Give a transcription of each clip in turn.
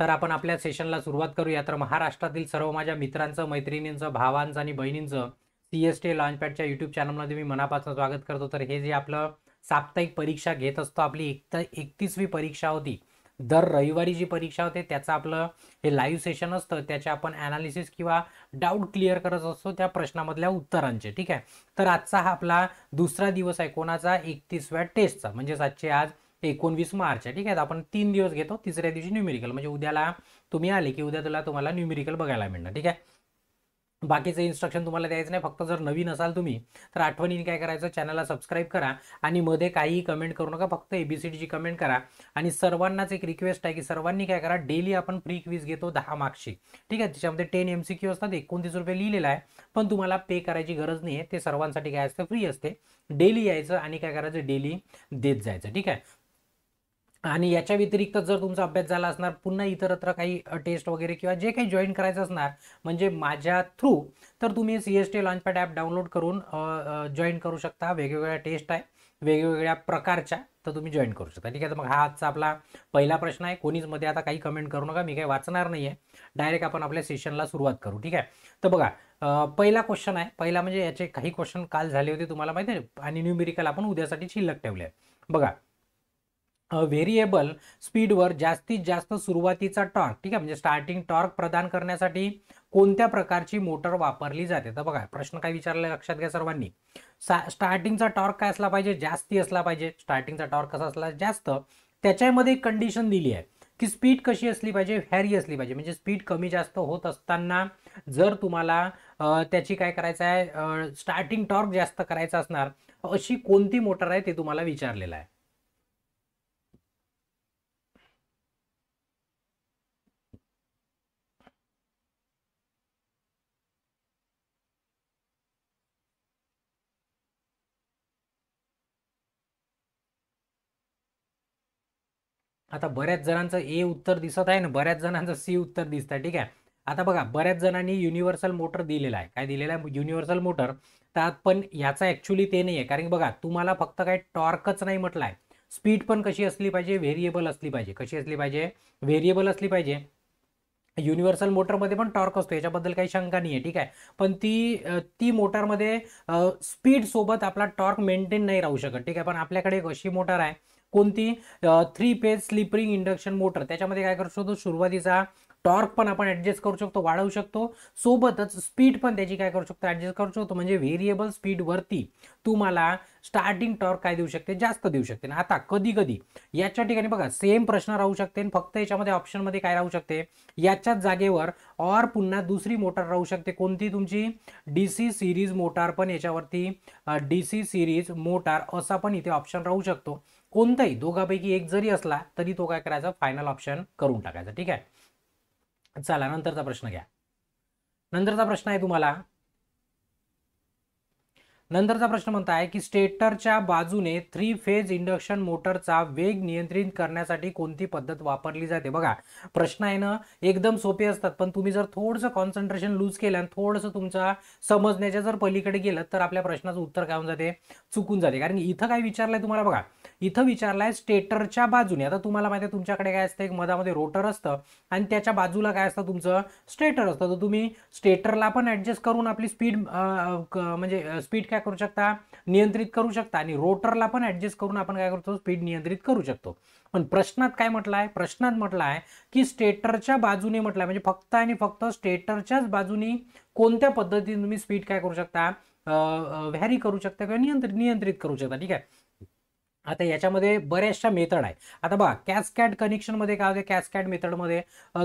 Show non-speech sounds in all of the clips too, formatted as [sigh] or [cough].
तर आपण आपल्या सेशनला सुरुवात करूया तर महाराष्ट्रातील सर्व माझ्या मित्रांचं मैत्रिणींचं भावांचं आणि बहिणींचं सी एस टी लॉन्चपॅडच्या यूट्यूब चॅनलमध्ये मी मनापासून स्वागत करतो तर हे जे आपलं साप्ताहिक परीक्षा घेत असतो आपली एक एकतीसवी परीक्षा होती दर रविवारी जी परीक्षा होते त्याचं आपलं हे लाईव्ह सेशन असतं त्याचे आपण ॲनालिसिस किंवा डाऊट क्लिअर करत असतो त्या प्रश्नामधल्या उत्तरांचे ठीक आहे तर आजचा हा आपला दुसरा दिवस आहे कोणाचा एकतीसव्या टेस्टचा म्हणजेच आजचे आज एकोणवीस मार्च ठीक आहे आपण तीन दिवस घेतो तिसऱ्या दिवशी न्यूमेरिकल म्हणजे उद्याला तुम्ही आले की उद्या तुला तुम्हाला न्यूमेरिकल बघायला मिळणार ठीक आहे बाकीचे इन्स्ट्रक्शन तुम्हाला द्यायचं नाही फक्त जर नवीन असाल तुम्ही तर आठवणीने काय करायचं चॅनलला सबस्क्राईब करा आणि मध्ये काहीही कमेंट करू नका फक्त एबीसीडीची कमेंट करा आणि सर्वांनाच एक रिक्वेस्ट आहे की सर्वांनी काय करा डेली आपण प्री क्विज घेतो दहा मार्क्सची ठीक आहे त्याच्यामध्ये टेन एम क्यू असतात एकोणतीस रुपये लिहिलेला आहे पण तुम्हाला पे करायची गरज नाही आहे ते सर्वांसाठी काय असतं फ्री असते डेली यायचं आणि काय करायचं डेली देत जायचं ठीक आहे आणि याच्या व्यतिरिक्त जर तुमचा अभ्यास झाला असणार पुन्हा इतरत्र काही टेस्ट वगैरे किंवा जे काही जॉईन करायचं असणार म्हणजे माझ्या थ्रू तर तुम्ही C S T launchpad app download करून जॉईन करू शकता वेगवेगळ्या टेस्ट आहे वेगवेगळ्या प्रकारच्या तर तुम्ही जॉईन करू शकता ठीक आहे तर मग हा आजचा आपला पहिला प्रश्न आहे कोणीच मध्ये आता काही कमेंट करू नका मी काही वाचणार नाही आहे डायरेक्ट आपण आपल्या सेशनला सुरुवात करू ठीक आहे तर बघा पहिला क्वेश्चन आहे पहिला म्हणजे याचे काही क्वेश्चन काल झाले होते तुम्हाला माहिती आहे आणि न्यूमेरिकल आपण उद्यासाठी शिल्लक ठेवले आहे बघा व्हेरिएबल स्पीडवर जास्तीत जास्त सुरुवातीचा टॉर्क ठीक आहे म्हणजे स्टार्टिंग टॉर्क प्रदान करण्यासाठी कोणत्या प्रकारची मोटर वापरली जाते तर बघा प्रश्न काय विचारला लक्षात घ्या सर्वांनी स्टार्टिंगचा टॉर्क काय असला पाहिजे जास्ती असला पाहिजे स्टार्टिंगचा टॉर्क कसा असला जास्त त्याच्यामध्ये एक कंडिशन दिली आहे की स्पीड कशी असली पाहिजे हॅरी असली पाहिजे म्हणजे स्पीड कमी जास्त होत असताना जर तुम्हाला त्याची काय करायचं आहे स्टार्टिंग टॉर्क जास्त करायचा असणार अशी कोणती मोटर आहे ते तुम्हाला विचारलेलं आहे आता बऱ्याच जणांचं ए उत्तर दिसत आहे ना बऱ्याच जणांचं सी उत्तर दिसतं ठीक आहे आता बघा बऱ्याच जणांनी युनिव्हर्सल मोटर दिलेला आहे काय दिलेला आहे युनिव्हर्सल मोटर तर पण याचा ॲक्च्युली ते नाही आहे कारण बघा तुम्हाला फक्त काय टॉर्कच नाही म्हटलं आहे स्पीड पण कशी असली पाहिजे व्हेरिएबल असली पाहिजे कशी असली पाहिजे व्हेरिएबल असली पाहिजे युनिव्हर्सल मोटरमध्ये पण टॉर्क असतो याच्याबद्दल काही शंका नाही आहे ठीक आहे पण ती ती मोटरमध्ये स्पीडसोबत आपला टॉर्क मेंटेन नाही राहू शकत ठीक आहे पण आपल्याकडे एक अशी मोटर आहे कोणती three phase slip ring induction motor त्याच्यामध्ये काय करू शकतो सुरुवातीचा टॉर्क पण आपण ऍडजस्ट करू शकतो वाढवू शकतो सोबतच स्पीड पण त्याची काय करू शकतो ऍडजस्ट करू शकतो म्हणजे व्हेरिएबल स्पीडवरती तुम्हाला स्टार्टिंग टॉर्क काय देऊ शकते जास्त देऊ शकते आता कधी कधी याच्या ठिकाणी बघा सेम प्रश्न राहू शकते फक्त याच्यामध्ये ऑप्शनमध्ये काय राहू शकते याच्याच जागेवर और पुन्हा दुसरी मोटर राहू शकते कोणती तुमची डी सी सिरीज मोटार पण याच्यावरती डी सी सिरीज मोटार असा पण इथे ऑप्शन राहू शकतो कोणताही दोघापैकी एक जरी असला तरी तो काय करायचा फायनल ऑप्शन करून टाकायचा ठीक आहे चला नंतरचा प्रश्न घ्या नंतरचा प्रश्न आहे तुम्हाला नंतरचा प्रश्न म्हणता आहे की स्टेटरच्या बाजूने थ्री फेज इंडक्शन मोटरचा वेग नियंत्रित करण्यासाठी कोणती पद्धत वापरली जाते बघा प्रश्न आहे ना एकदम सोपे असतात पण तुम्ही जर थोडंसं कॉन्सन्ट्रेशन लूज केलं आणि थोडंसं तुमचा समजण्याच्या जर पलीकडे गेलं तर आपल्या प्रश्नाचं उत्तर काय होऊन जाते चुकून जाते कारण इथं काय विचारलंय तुम्हाला बघा इथं विचारलंय स्टेटरच्या बाजूने आता तुम्हाला माहिती आहे तुमच्याकडे काय असतं एक मधामध्ये रोटर असतं आणि त्याच्या बाजूला काय असतं तुमचं स्टेटर असतं तर तुम्ही स्टेटरला पण ऍडजस्ट करून आपली स्पीड म्हणजे स्पीड काय करू शकता नियंत्रित करू शकता आणि रोटरला पण ऍडजस्ट करून आपण काय करतो स्पीड नियंत्रित करू शकतो पण प्रश्नात काय म्हटलं आहे प्रश्नात म्हटलं आहे की स्टेटरच्या बाजूने म्हटलं म्हणजे फक्त आणि फक्त स्टेटरच्याच बाजूने कोणत्या पद्धतीने तुम्ही स्पीड काय करू शकता व्हॅरी करू शकता किंवा नियंत्रित नियंत्रित करू शकता ठीक आहे आता याच्यामध्ये बऱ्याचशा मेथड आहे आता बघा कनेक्शन कनेक्शनमध्ये काय होते मेथड मेथडमध्ये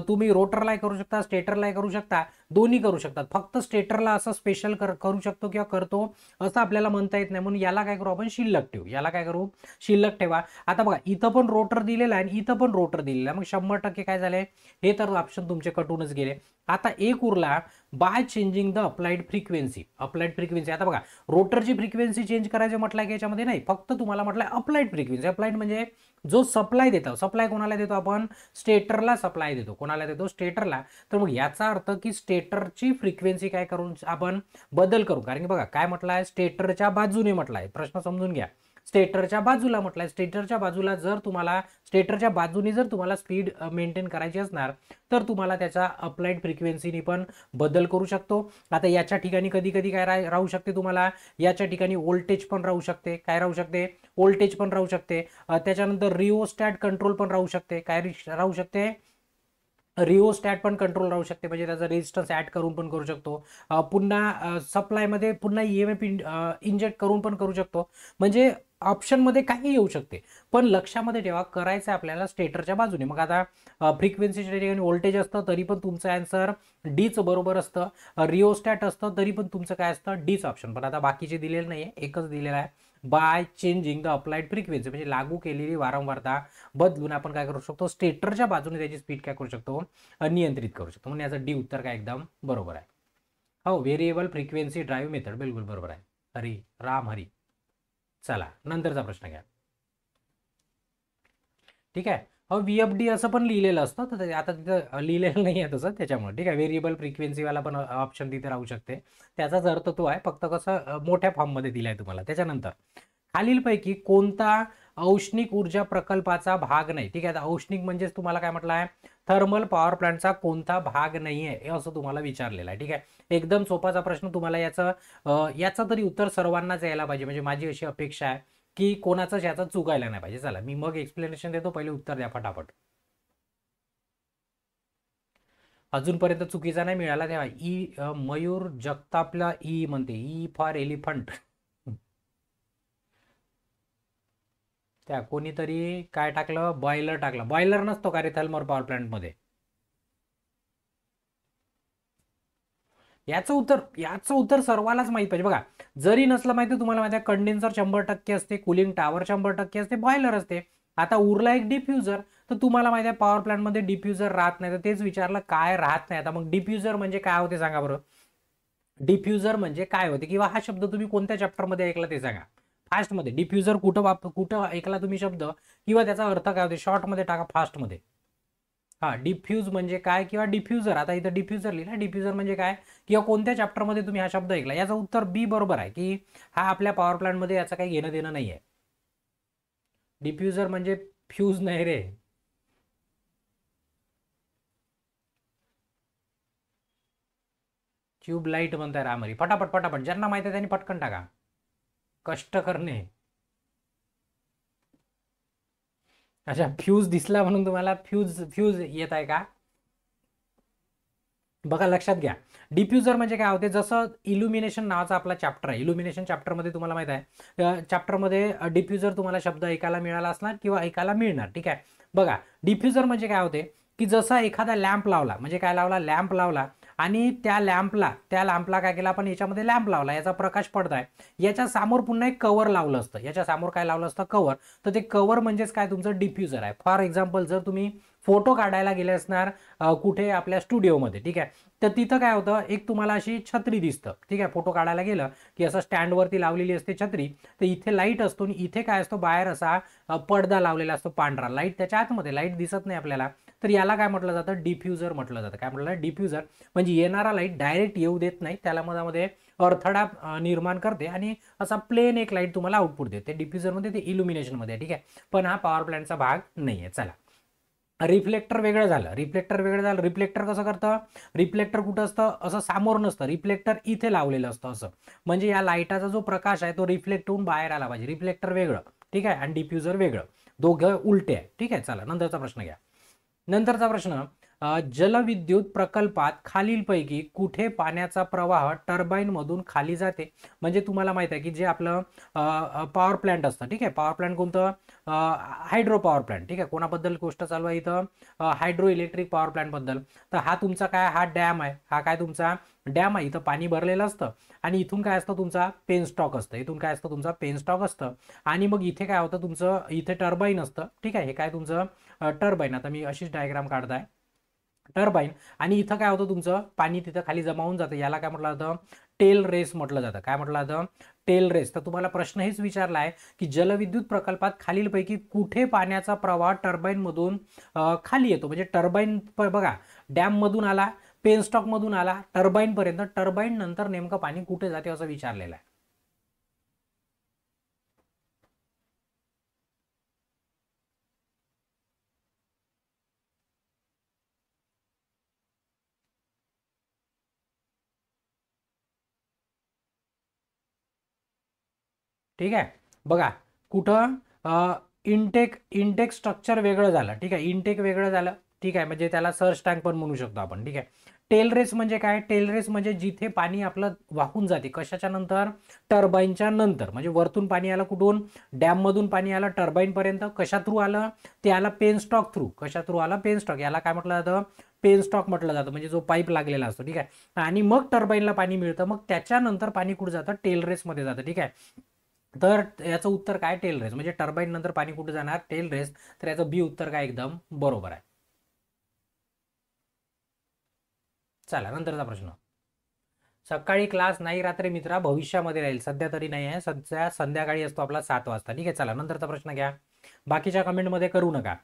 तुम्ही रोटरला करू शकता स्टेटरला करू शकता दोन्ही करू शकतात फक्त स्टेटरला असं स्पेशल कर करू शकतो किंवा करतो असं आपल्याला म्हणता येत नाही म्हणून याला काय करू आपण शिल्लक ठेवू याला काय करू शिल्लक ठेवा आता बघा इथं पण रोटर दिलेला आहे आणि इथं पण रोटर दिलेला आहे मग शंभर टक्के काय झाले हे तर ऑप्शन तुमचे कटूनच गेले आता एक उरला by changing the applied frequency applied frequency आता बघा रोटरची फ्रिक्वेन्सी चेंज करायचं म्हटलं की याच्यामध्ये नाही फक्त तुम्हाला म्हटलं अप्लाइड फ्रिक्वेन्सी अप्लाइड म्हणजे जो सप्लाय देतो सप्लाय कोणाला देतो आपण स्टेटरला सप्लाय देतो कोणाला देतो स्टेटरला तर मग याचा अर्थ की स्टेटरची फ्रिक्वेन्सी काय करून आपण बदल करू कारण की बघा काय म्हटलं आहे स्टेटरच्या बाजूने म्हटलं आहे प्रश्न समजून घ्या स्टेटरच्या बाजूला म्हटलं स्टेटरच्या बाजूला जर तुम्हाला स्टेटरच्या बाजूने जर तुम्हाला स्पीड मेंटेन करायची असणार तर तुम्हाला त्याचा अपलाईड फ्रिक्वेन्सीने पण बदल करू शकतो आता याच्या ठिकाणी कधी कधी काय राहू शकते तुम्हाला याच्या ठिकाणी वोल्टेज पण राहू शकते काय राहू शकते वोल्टेज पण राहू शकते त्याच्यानंतर रिओस्टॅट कंट्रोल पण राहू शकते काय राहू शकते रिओस्टॅट पण कंट्रोल राहू शकते म्हणजे त्याचा रेजिस्टन्स ऍड करून पण करू शकतो पुन्हा सप्लायमध्ये पुन्हा ई एम एफ इंजेक्ट करून पण करू शकतो म्हणजे ऑप्शनमध्ये काही येऊ शकते पण लक्षामध्ये ठेवा करायचं आपल्याला स्टेटरच्या बाजूने मग आता फ्रिक्वेन्सीच्या ठिकाणी व्होल्टेज असतं तरी पण तुमचं अँसर डीच बरोबर असतं रिओस्टॅट असतं तरी पण तुमचं काय असतं डीच ऑप्शन पण आता बाकीचे दिलेलं नाही एकच दिलेलं आहे by changing the applied frequency म्हणजे लागू केलेली वारंवारता बदलून आपण काय करू शकतो स्टेटरच्या बाजूने त्याची स्पीड काय करू शकतो नियंत्रित करू शकतो म्हणून याचं डी उत्तर काय एकदम बरोबर आहे हो व्हेरिएबल फ्रिक्वेन्सी ड्राईव्ह मेथड बिलकुल बरोबर आहे हरी राम हरी चला नंतरचा प्रश्न घ्या ठीक आहे अहो व्ही एफ डी असं पण लिहिलेलं असतं तर आता तिथं लिहिलेलं नाही आहे तसं त्याच्यामुळे ठीक आहे व्हेरिएबल फ्रिक्वेन्सीवाला पण ऑप्शन तिथे राहू शकते त्याचाच अर्थ तो आहे फक्त कसं मोठ्या फॉर्ममध्ये दिला आहे तुम्हाला त्याच्यानंतर खालीलपैकी कोणता औष्णिक ऊर्जा प्रकल्पाचा भाग नाही ठीक आहे औष्णिक म्हणजेच तुम्हाला काय म्हटलं आहे थर्मल पॉवर प्लांटचा कोणता भाग नाही आहे असं तुम्हाला विचारलेलं आहे ठीक आहे एकदम सोपाचा प्रश्न तुम्हाला याचं याचं तरी उत्तर सर्वांनाच यायला पाहिजे म्हणजे माझी अशी अपेक्षा आहे की कोणाचंच याचा चुकायला नाही पाहिजे चला मी मग एक्सप्लेनेशन देतो पहिले उत्तर द्या फटाफट अजूनपर्यंत चुकीचा नाही मिळाला तेव्हा ई मयूर जगतापला ई म्हणते ई फॉर एलिफंट त्या कोणीतरी काय टाकलं बॉयलर टाकलं बॉयलर नसतो का रे थर्मल पॉवर प्लांटमध्ये याचं उत्तर याचं उत्तर सर्वालाच माहिती पाहिजे बघा जरी नसलं माहिती तुम्हाला माहिती आहे कंडेन्सर शंभर टक्के असते कुलिंग टावर शंभर टक्के असते बॉयलर असते आता उरला एक डिफ्युजर तर तुम्हाला माहिती आहे पॉवर प्लांटमध्ये डिफ्युजर राहत नाही तर तेच विचारलं काय राहत नाही आता मग डिफ्युजर म्हणजे काय होते सांगा बरं डिफ्युजर म्हणजे काय होते किंवा हा शब्द तुम्ही कोणत्या चॅप्टरमध्ये ऐकला ते सांगा फास्टमध्ये डिफ्युजर कुठं वाप कुठं ऐकला तुम्ही शब्द किंवा त्याचा अर्थ काय होते मध्ये टाका फास्टमध्ये हा डिफ्यूज म्हणजे काय किंवा डिफ्युजर आता इथं डिफ्युजर लिहिला डिफ्युजर म्हणजे काय किंवा कोणत्या मध्ये तुम्ही हा शब्द ऐकला याचा उत्तर बी बरोबर आहे की हा आपल्या पॉवर प्लांटमध्ये याचं काही घेणं देणं नाही आहे डिफ्युजर म्हणजे फ्यूज नाही रे लाईट म्हणताय रामरी फटाफट फटाफट ज्यांना माहिती आहे त्यांनी पटकन टाका कष्ट करणे अच्छा फ्यूज दिसला म्हणून तुम्हाला फ्यूज फ्यूज येत आहे का बघा लक्षात घ्या डिफ्युजर म्हणजे काय होते जसं इल्युमिनेशन नावाचा आपला चॅप्टर आहे इल्युमिनेशन चॅप्टरमध्ये तुम्हाला माहित आहे चॅप्टरमध्ये डिफ्युजर तुम्हाला शब्द ऐकायला मिळाला असणार किंवा ऐकायला मिळणार ठीक आहे बघा डिफ्युजर म्हणजे काय होते की जसा एखादा लॅम्प लावला म्हणजे काय लावला लॅम्प लावला आणि त्या लॅम्पला त्या लॅम्पला काय केलं आपण याच्यामध्ये लॅम्प लावला याचा प्रकाश पडताय याच्या समोर पुन्हा एक कवर लावलं असतं याच्या समोर काय लावलं असतं कवर तर ते कवर म्हणजेच काय तुमचं डिफ्युजर आहे फॉर एक्झाम्पल जर तुम्ही फोटो काढायला गेले असणार कुठे आपल्या स्टुडिओमध्ये ठीक आहे तर तिथं काय होतं एक तुम्हाला अशी छत्री दिसतं ठीक आहे फोटो काढायला गेलं की असं स्टँडवरती लावलेली असते छत्री तर इथे लाईट असतो आणि इथे काय असतो बाहेर असा पडदा लावलेला असतो पांढरा लाईट त्याच्या आतमध्ये लाईट दिसत नाही आपल्याला तर याला काय म्हटलं जातं डिफ्युजर म्हटलं जातं काय म्हटलं डिफ्युजर म्हणजे येणारा लाईट डायरेक्ट येऊ देत नाही त्याला मधामध्ये अडथळा निर्माण करते आणि असा प्लेन एक लाईट तुम्हाला आउटपुट देते डिफ्युजरमध्ये ते इल्युमिनेशनमध्ये ठीक आहे पण हा पॉवर प्लॅनचा भाग नाही आहे चला रिफ्लेक्टर वेगळं झालं रिफ्लेक्टर वेगळं झालं रिफ्लेक्टर कसं करतं रिफ्लेक्टर कुठं असतं असं सामोर नसतं रिफ्लेक्टर इथे लावलेलं असतं असं म्हणजे या लाईटाचा जो प्रकाश आहे तो रिफ्लेक्ट होऊन बाहेर आला पाहिजे रिफ्लेक्टर वेगळं ठीक आहे आणि डिफ्युजर वेगळं दोघं उलटे आहे ठीक आहे चला नंतरचा प्रश्न घ्या नंतरचा प्रश्न जलविद्युत प्रकल्पात खालीलपैकी कुठे पाण्याचा प्रवाह टर्बाईनमधून खाली जाते म्हणजे तुम्हाला माहित आहे की जे आपलं पॉवर प्लांट असतं ठीक आहे पॉवर प्लांट कोणतं हायड्रो पॉवर प्लांट ठीक आहे कोणाबद्दल गोष्ट चालू आहे इथं हायड्रो इलेक्ट्रिक पॉवर बद्दल तर हा तुमचा काय हा डॅम आहे हा काय तुमचा डॅम आहे इथं पाणी भरलेलं असतं आणि इथून काय असतं तुमचा पेन स्टॉक असतं इथून काय असतं तुमचा पेन स्टॉक असतं आणि मग इथे काय होतं तुमचं इथे टर्बाईन असतं ठीक आहे हे काय तुमचं टर्बाईन आता मी अशीच डायग्राम काढताय टर्बाईन आणि इथं काय होतं तुमचं पाणी तिथं खाली जमावून जातं याला काय म्हटलं जातं टेल रेस म्हटलं जातं काय म्हटलं जातं टेल रेस तर तुम्हाला प्रश्न हेच विचारला आहे की जलविद्युत प्रकल्पात खालीलपैकी कुठे पाण्याचा प्रवाह टर्बाईनमधून खाली येतो म्हणजे टर्बाईन बघा डॅममधून आला पेन मधून आला टर्बाईन पर्यंत टर्बाईन नंतर नेमकं पाणी कुठे जाते असं विचारलेलं आहे ठीक आहे बघा कुठं इनटेक इनटेक स्ट्रक्चर वेगळं झालं ठीक आहे इनटेक वेगळं झालं ठीक आहे म्हणजे त्याला सर्च टँक पण म्हणू शकतो आपण ठीक आहे टेल रेस म्हणजे काय टेल रेस म्हणजे जिथे पाणी आपलं वाहून जाते कशाच्या नंतर टर्बाईनच्या नंतर म्हणजे वरतून पाणी आलं कुठून डॅम मधून पाणी आलं टर्बाईनपर्यंत कशा थ्रू आलं ते आलं पेनस्टॉक थ्रू कशा थ्रू आलं पेनस्टॉक याला काय म्हटलं जातं पेनस्टॉक म्हटलं जातं म्हणजे जो पाईप लागलेला असतो ठीक आहे आणि मग टर्बाईनला पाणी मिळतं मग त्याच्यानंतर पाणी कुठं जातं टेल मध्ये जातं ठीक आहे तर याचं उत्तर काय टेल रेस म्हणजे टर्बाईन नंतर पाणी कुठे जाणार टेल रेस तर याचं बी उत्तर काय एकदम बरोबर आहे चला नंतरचा प्रश्न सकाळी क्लास नाही रात्री मित्रा भविष्यामध्ये राहील सध्या तरी नाही आहे सध्या संध्याकाळी असतो आपला सात वाजता ठीक आहे चला नंतरचा प्रश्न घ्या बाकीच्या कमेंटमध्ये करू नका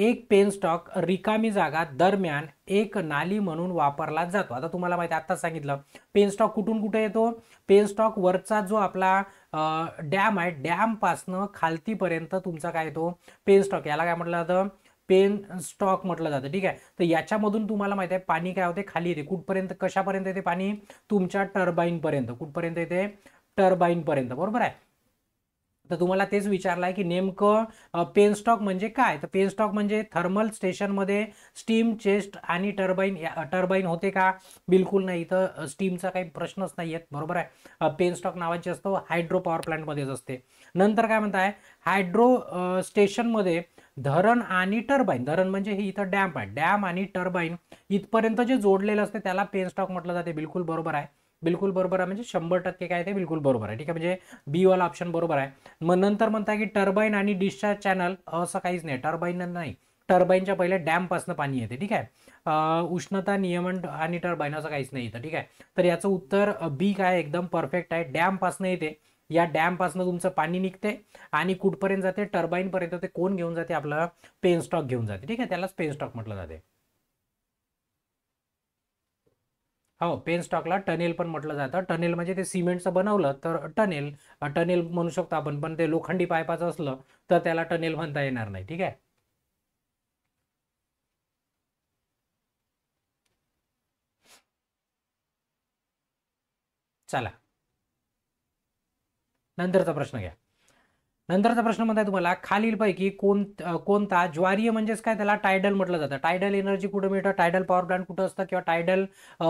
एक पेन स्टॉक रिकामी जागा दरम्यान एक नाली म्हणून वापरला जातो आता तुम्हाला माहिती आत्ताच सांगितलं पेन स्टॉक कुठून कुठे येतो पेन स्टॉक वरचा जो आपला डॅम आहे डॅमपासनं खालतीपर्यंत तुमचा काय येतो पेन स्टॉक याला काय म्हटलं जातं पेन स्टॉक म्हटलं जातं ठीक आहे तर याच्यामधून तुम्हाला माहिती आहे पाणी काय होते खाली येते कुठपर्यंत कशापर्यंत येते पाणी तुमच्या टर्बाईनपर्यंत कुठपर्यंत येते टर्बाईनपर्यंत बरोबर आहे तर तुम्हाला तेच विचारलं आहे की नेमकं पेन स्टॉक म्हणजे काय तर पेन स्टॉक म्हणजे थर्मल स्टेशनमध्ये स्टीम चेस्ट आणि टर्बाईन टर्बाईन होते का बिलकुल नाही इथं स्टीमचा काही प्रश्नच नाही येत बरोबर आहे पेन स्टॉक नावाची असतो हायड्रो पॉवर प्लांटमध्येच असते नंतर काय म्हणताय हायड्रो स्टेशनमध्ये धरण आणि टर्बाईन धरण म्हणजे हे इथं डॅम आहे डॅम आणि टर्बाईन इथपर्यंत जे जोडलेलं असते त्याला पेन स्टॉक म्हटलं जाते बिलकुल बरोबर आहे बिलकुल बरोबर आहे म्हणजे शंभर टक्के काय ते बिलकुल बरोबर आहे ठीक आहे म्हणजे बी वाला ऑप्शन बरोबर आहे मग नंतर म्हणताय की टर्बाईन आणि डिस्चार्ज चॅनल असं काहीच नाही टर्बाईन नाही टर्बाईनच्या पहिले पासून पाणी येते ठीक आहे उष्णता नियमन आणि टर्बाईन असं काहीच नाही येतं ठीक आहे तर याचं उत्तर बी काय एकदम परफेक्ट आहे पासून येते या पासून तुमचं पाणी निघते आणि कुठपर्यंत जाते टर्बाईनपर्यंत ते कोण घेऊन जाते आपला पेन स्टॉक घेऊन जाते ठीक आहे त्यालाच पेन स्टॉक म्हटलं जाते हो पेन स्टॉकला टनेल पण म्हटलं जातं टनेल म्हणजे ते सिमेंटचं बनवलं तर टनेल टनेल म्हणू शकतो आपण पण ते लोखंडी पायपाचं असलं तर त्याला टनेल म्हणता येणार नाही ठीक आहे चला नंतरचा प्रश्न घ्या नंतरचा प्रश्न म्हणताय तुम्हाला खालीलपैकी कोण कोणता ज्वारीय म्हणजेच काय त्याला टायडल म्हटलं जातं टायडल एनर्जी कुठं मिळतं टायडल पॉवर प्लांट कुठं असतं किंवा टायडल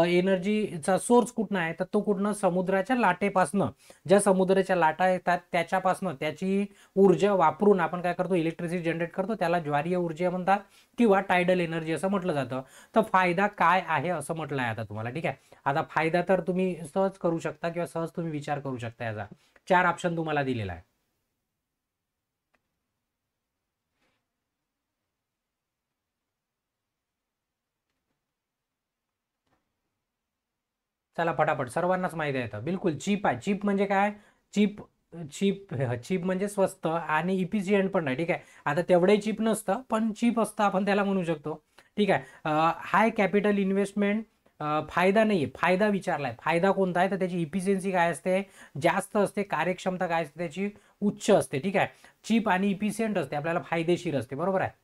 एनर्जीचा सोर्स कुठं आहे तर तो कुठनं समुद्राच्या लाटेपासनं ज्या समुद्राच्या लाटा येतात त्याच्यापासनं त्याची ऊर्जा वापरून आपण काय करतो इलेक्ट्रिसिटी जनरेट करतो त्याला ज्वारीय ऊर्जा म्हणतात किंवा टायडल एनर्जी असं म्हटलं जातं तर फायदा काय आहे असं म्हटलं आहे आता तुम्हाला ठीक आहे आता फायदा तर तुम्ही सहज करू शकता किंवा सहज तुम्ही विचार करू शकता याचा चार ऑप्शन तुम्हाला दिलेला आहे चला पटापट सर्वांनाच माहिती येतं बिलकुल चीप आहे चीप म्हणजे काय चीप चीप चीप म्हणजे स्वस्त आणि इफिशियंट पण नाही ठीक आहे आता तेवढे चीप नसतं पण चीप असतं आपण त्याला म्हणू शकतो ठीक आहे हाय कॅपिटल इन्व्हेस्टमेंट फायदा नाही आहे फायदा विचारला आहे फायदा कोणता आहे तर त्याची इफिशियन्सी काय असते जास्त असते कार्यक्षमता काय असते त्याची उच्च असते ठीक आहे चीप आणि इफिशियंट असते आपल्याला फायदेशीर असते बरोबर आहे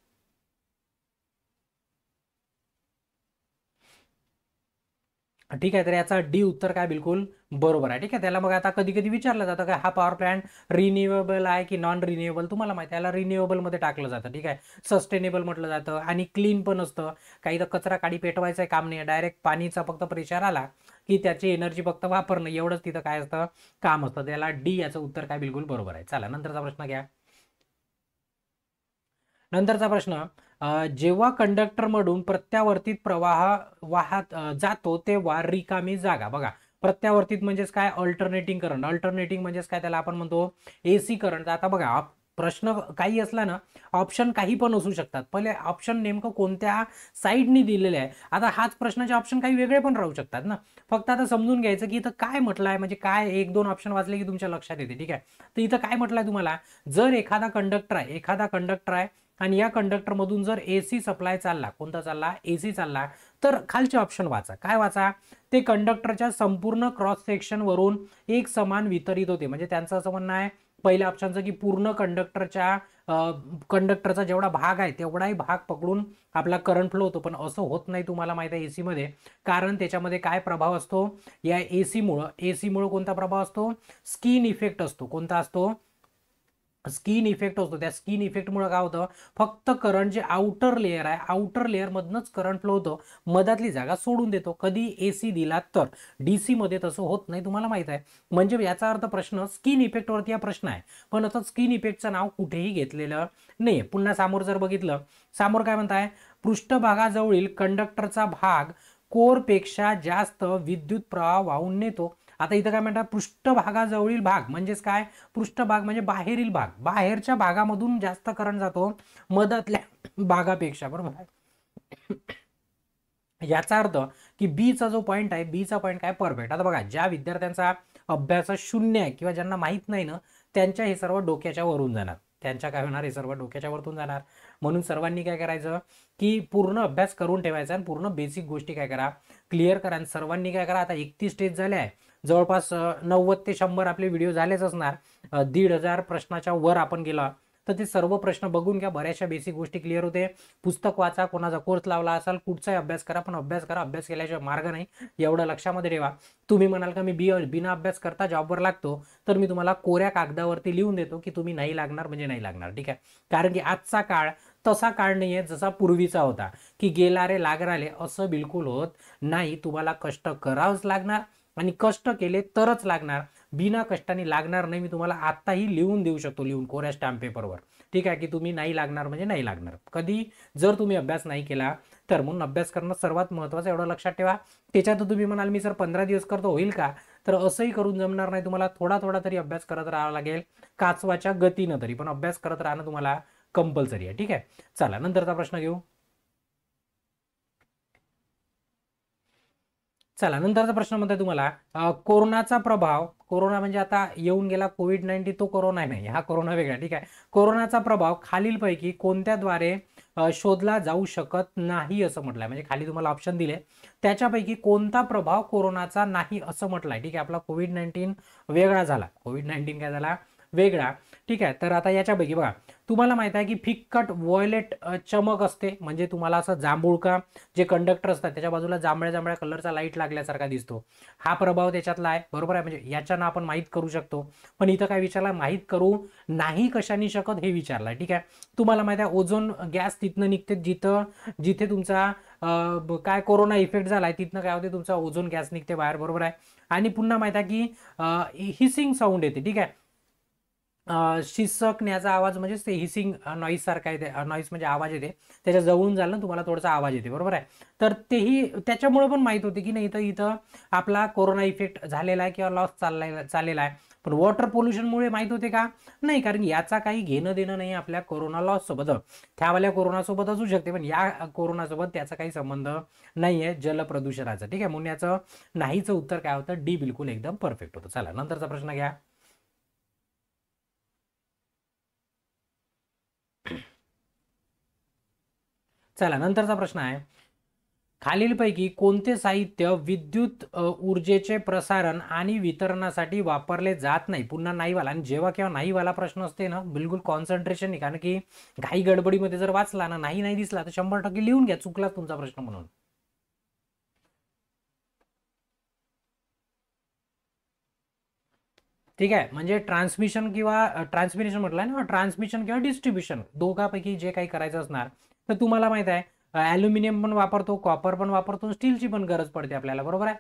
ठीक आहे तर याचं डी उत्तर काय बिलकुल बरोबर आहे ठीक आहे त्याला मग आता कधी कधी विचारलं जातं का हा पॉवर प्लॅन्ट रिन्युएबल आहे की नॉन रिन्युएबल तुम्हाला माहिती आहे याला रिन्युएबलमध्ये टाकलं जातं ठीक आहे सस्टेनेबल म्हटलं जातं आणि क्लीन पण असतं काही तर कचरा काढी पेटवायचं काम नाही डायरेक्ट पाणीचा फक्त प्रेशर आला की त्याची एनर्जी फक्त वापरणं एवढंच तिथं काय असतं काम असतं त्याला डी याचं उत्तर काय बिलकुल बरोबर आहे चला नंतरचा प्रश्न घ्या नंतरचा प्रश्न जेव्हा कंडक्टरमधून प्रत्यावर्तित प्रवाह वाहत जातो तेव्हा रिकामी जागा बघा प्रत्यावर्तित म्हणजेच काय अल्टरनेटिंग करंट अल्टरनेटिंग म्हणजेच काय त्याला आपण म्हणतो एसी करंट आता बघा प्रश्न काही असला ना ऑप्शन काही पण असू शकतात पहिले ऑप्शन नेमकं कोणत्या साईडनी दिलेले आहे आता हाच प्रश्नाचे ऑप्शन काही वेगळे पण राहू शकतात ना फक्त आता समजून घ्यायचं की इथं काय म्हटलं आहे म्हणजे काय एक दोन ऑप्शन वाचले की तुमच्या लक्षात येते ठीक आहे तर इथं काय म्हटलं आहे तुम्हाला जर एखादा कंडक्टर आहे एखादा कंडक्टर आहे आणि या कंडक्टरमधून जर ए सी सप्लाय चालला कोणता चालला ए सी चालला तर खालचे ऑप्शन वाचा काय वाचा ते कंडक्टरच्या संपूर्ण क्रॉस सेक्शनवरून एक समान वितरित होते म्हणजे त्यांचं असं म्हणणं आहे पहिल्या ऑप्शनचं की पूर्ण कंडक्टरच्या कंडक्टरचा जेवढा भाग आहे तेवढाही भाग पकडून आपला करंट फ्लो होतो पण असं होत नाही तुम्हाला माहिती आहे ए सीमध्ये कारण त्याच्यामध्ये काय प्रभाव असतो या ए सीमुळं कोणता प्रभाव असतो स्किन इफेक्ट असतो कोणता असतो स्किन इफेक्ट होतो त्या स्किन इफेक्टमुळे काय होतं फक्त करंट जे आउटर लेअर आहे आउटर लेअरमधनंच करंट फ्लो होतो मधातली जागा सोडून देतो कधी ए सी दिला तर डी सीमध्ये तसं होत नाही तुम्हाला माहीत आहे म्हणजे याचा अर्थ प्रश्न स्किन इफेक्टवरती हा प्रश्न आहे पण आता स्किन इफेक्टचं नाव कुठेही घेतलेलं नाही पुन्हा समोर जर बघितलं समोर काय म्हणताय पृष्ठभागाजवळील कंडक्टरचा भाग कोरपेक्षा जास्त विद्युत प्रवाह वाहून नेतो आता इथं काय म्हणतात पृष्ठभागाजवळील भाग म्हणजेच काय पृष्ठभाग म्हणजे बाहेरील भाग बाहेरच्या भागामधून जास्त करंट जातो मधातल्या भागापेक्षा बरोबर याचा अर्थ की बीचा जो पॉईंट आहे बीचा पॉईंट काय परफेक्ट आता बघा ज्या विद्यार्थ्यांचा अभ्यास शून्य आहे किंवा ज्यांना माहीत नाही ना त्यांच्या हे सर्व डोक्याच्या वरून जाणार त्यांच्या काय होणार हे सर्व डोक्याच्या वरतून जाणार म्हणून सर्वांनी काय करायचं की पूर्ण अभ्यास करून ठेवायचा आणि पूर्ण बेसिक गोष्टी काय करा क्लिअर करा आणि सर्वांनी काय करा आता एकतीस स्टेज झाल्या आहे जवळपास नव्वद ते शंभर आपले व्हिडिओ झालेच असणार दीड हजार प्रश्नाच्या वर आपण गेला तर ते सर्व प्रश्न बघून घ्या बऱ्याचशा बेसिक गोष्टी क्लिअर होते पुस्तक वाचा कोणाचा कोर्स लावला असाल कुठचाही अभ्यास करा पण अभ्यास करा अभ्यास केल्याशिवाय मार्ग नाही एवढं लक्षामध्ये ठेवा तुम्ही म्हणाल का मी बी बिना अभ्यास करता जॉबवर लागतो तर मी तुम्हाला कोऱ्या कागदावरती लिहून देतो की तुम्ही नाही लागणार म्हणजे नाही लागणार ठीक आहे कारण की आजचा काळ तसा काळ नाही आहे जसा पूर्वीचा होता की गेला रे लागणारे असं बिलकुल होत नाही तुम्हाला कष्ट करावंच लागणार आणि कष्ट केले तरच लागणार बिना कष्टाने लागणार नाही मी तुम्हाला आत्ताही लिहून देऊ शकतो लिहून कोऱ्या स्टॅम्प पेपरवर ठीक आहे की तुम्ही नाही लागणार म्हणजे नाही लागणार कधी जर तुम्ही अभ्यास नाही केला तर म्हणून अभ्यास करणं सर्वात महत्त्वाचं एवढं लक्षात ठेवा त्याच्यात तुम्ही म्हणाल मी सर पंधरा दिवस करतो होईल का तर असंही करून जमणार नाही तुम्हाला थोडा थोडा तरी अभ्यास करत राहावा लागेल काचवाच्या गतीनं तरी पण अभ्यास करत राहणं तुम्हाला कंपल्सरी आहे ठीक आहे चला नंतरचा प्रश्न घेऊ चला नंतरचा प्रश्न म्हणताय तुम्हाला कोरोनाचा प्रभाव कोरोना म्हणजे आता येऊन गेला कोविड नाईन्टीन तो कोरोना नाही हा कोरोना वेगळा ठीक आहे कोरोनाचा प्रभाव खालीलपैकी कोणत्याद्वारे शोधला जाऊ शकत नाही असं म्हटलंय म्हणजे खाली तुम्हाला ऑप्शन दिले त्याच्यापैकी कोणता प्रभाव कोरोनाचा नाही असं म्हटलंय ठीक आहे आपला कोविड नाईन्टीन वेगळा झाला कोविड नाईन्टीन काय झाला वेगळा ठीक आहे तर आता याच्यापैकी बघा तुम्हाला माहीत आहे की फिक्कट वॉयलेट चमक असते म्हणजे तुम्हाला असं जांभूळका जे कंडक्टर असतात त्याच्या बाजूला जांभळ्या जांभळ्या कलरचा लाईट लागल्यासारखा दिसतो हा प्रभाव त्याच्यातला आहे बरोबर आहे म्हणजे याच्यानं आपण माहीत करू शकतो पण इथं काय विचारला माहीत करू नाही कशाने शकत हे विचारलं ठीक आहे तुम्हाला माहिती आहे ओझोन गॅस तिथनं निघते जिथं जिथे तुमचा काय कोरोना इफेक्ट झाला आहे तिथनं काय होते तुमचा ओझोन गॅस निघते बाहेर बरोबर आहे आणि पुन्हा माहिती आहे की हिसिंग साऊंड येते ठीक आहे शिसकण्याचा आवाज म्हणजे ते हिसिंग नॉईस सारखा येते नॉईस म्हणजे आवाज येते त्याच्या जवळून झालं ना तुम्हाला थोडासा आवाज येते बरोबर आहे तर तेही त्याच्यामुळे पण माहीत होते की नाही इथं इथं आपला कोरोना इफेक्ट झालेला आहे किंवा लॉस चाललाय चाललेला आहे पण वॉटर पोल्युशनमुळे माहीत होते का नाही कारण याचा काही घेणं देणं नाही आपल्या कोरोना लॉससोबत त्यावाल्या कोरोनासोबत असू शकते पण या कोरोनासोबत त्याचा काही संबंध नाही आहे जल प्रदूषणाचा ठीक आहे म्हणून याचं नाहीचं उत्तर काय होतं डी बिलकुल एकदम परफेक्ट होतं चला नंतरचा प्रश्न घ्या चला नंतरचा प्रश्न आहे खालीलपैकी कोणते साहित्य विद्युत ऊर्जेचे प्रसारण आणि वितरणासाठी वापरले जात नाही पुन्हा नाहीवाला आणि जेव्हा केव्हा नाहीवाला प्रश्न असते ना बिलकुल कॉन्सन्ट्रेशन नाही कारण की घाई गडबडीमध्ये जर वाचला ना नाही नाही दिसला तर शंभर टक्के लिहून घ्या चुकला तुमचा प्रश्न म्हणून ठीक आहे म्हणजे ट्रान्समिशन किंवा ट्रान्समिशन म्हटलं ना ट्रान्समिशन किंवा डिस्ट्रीब्युशन दोघापैकी जे काही करायचं असणार तर तुम्हाला माहित आहे ॲल्युमिनियम पण वापरतो कॉपर पण वापरतो स्टीलची पण गरज पडते आपल्याला बरोबर आहे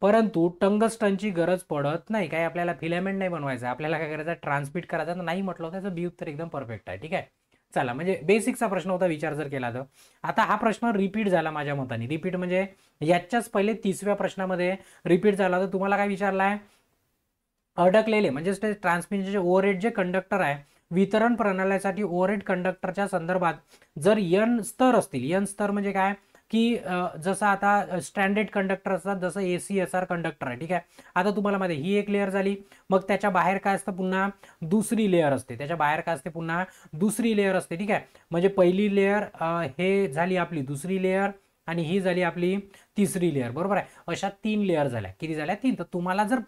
परंतु टंगस्टनची गरज पडत नाही काय आपल्याला फिलॅमेंट नाही बनवायचं आपल्याला काय करायचं ट्रान्समिट करायचं नाही म्हटलं त्याचं बी उत्तर एकदम परफेक्ट आहे ठीक आहे चला म्हणजे बेसिकचा प्रश्न होता विचार जर केला तर आता हा प्रश्न रिपीट झाला माझ्या मताने रिपीट म्हणजे याच्याच पहिले तिसव्या प्रश्नामध्ये रिपीट झाला तर तुम्हाला काय विचारला आहे अडकलेले म्हणजे ते ट्रान्समिशनचे ओव्हरेट जे कंडक्टर आहे वितरण प्रणालीसाठी ओव्हरहेड कंडक्टरच्या संदर्भात जर यन स्तर असतील यन स्तर म्हणजे काय की जसं आता स्टँडर्ड कंडक्टर असतात जसं A C S R conductor आहे ठीक आहे आता तुम्हाला माहिती ही एक लेअर झाली मग त्याच्या बाहेर काय असतं पुन्हा दुसरी लेअर असते त्याच्या बाहेर काय असते पुन्हा दुसरी लेअर असते ठीक आहे म्हणजे पहिली लेअर हे झाली आपली दुसरी लेअर आणि ही झाली आपली तिसरी लेअर बरोबर आहे अशा तीन लेअर झाल्या किती झाल्या तीन तर तुम्हाला जर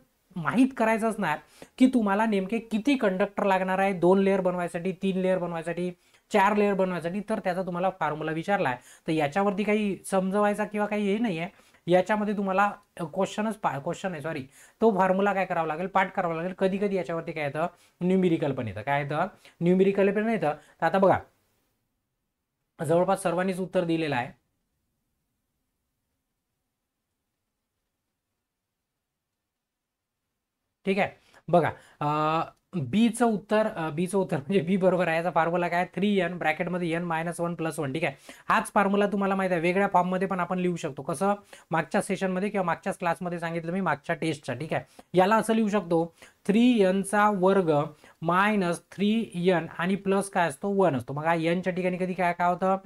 माहीत करायचं असणार की तुम्हाला नेमके किती कंडक्टर लागणार आहे दोन लेअर बनवायसाठी तीन लेअर बनवायसाठी चार लेअर बनवायसाठी तर त्याचा तुम्हाला फॉर्म्युला विचारला आहे तर याच्यावरती काही समजवायचा किंवा काही हे नाही आहे याच्यामध्ये तुम्हाला क्वेश्चनच पा क्वेश्चन आहे सॉरी तो फॉर्म्युला काय करावा लागेल पाठ करावा लागेल कधी कधी याच्यावरती काय येतं न्यूमेरिकल पण येतं काय येतं न्यूमेरिकल पण येतं तर आता बघा जवळपास सर्वांनीच उत्तर दिलेलं आहे ठीक आहे बघा बीचं उत्तर बीचं उत्तर म्हणजे बी बरोबर आहे याचा फॉर्म्युला काय थ्री एन ब्रॅकेटमध्ये N minus one plus one ठीक आहे हाच फॉर्म्युला तुम्हाला माहिती आहे वेगळ्या फॉर्ममध्ये पण आपण लिहू शकतो कसं मागच्या सेशनमध्ये किंवा मागच्याच क्लासमध्ये सांगितलं मी मागच्या टेस्टचा ठीक आहे याला असं लिहू शकतो थ्री एनचा वर्ग मायनस थ्री एन आणि प्लस काय असतो वन असतो मग हा एनच्या ठिकाणी कधी काय काय होतं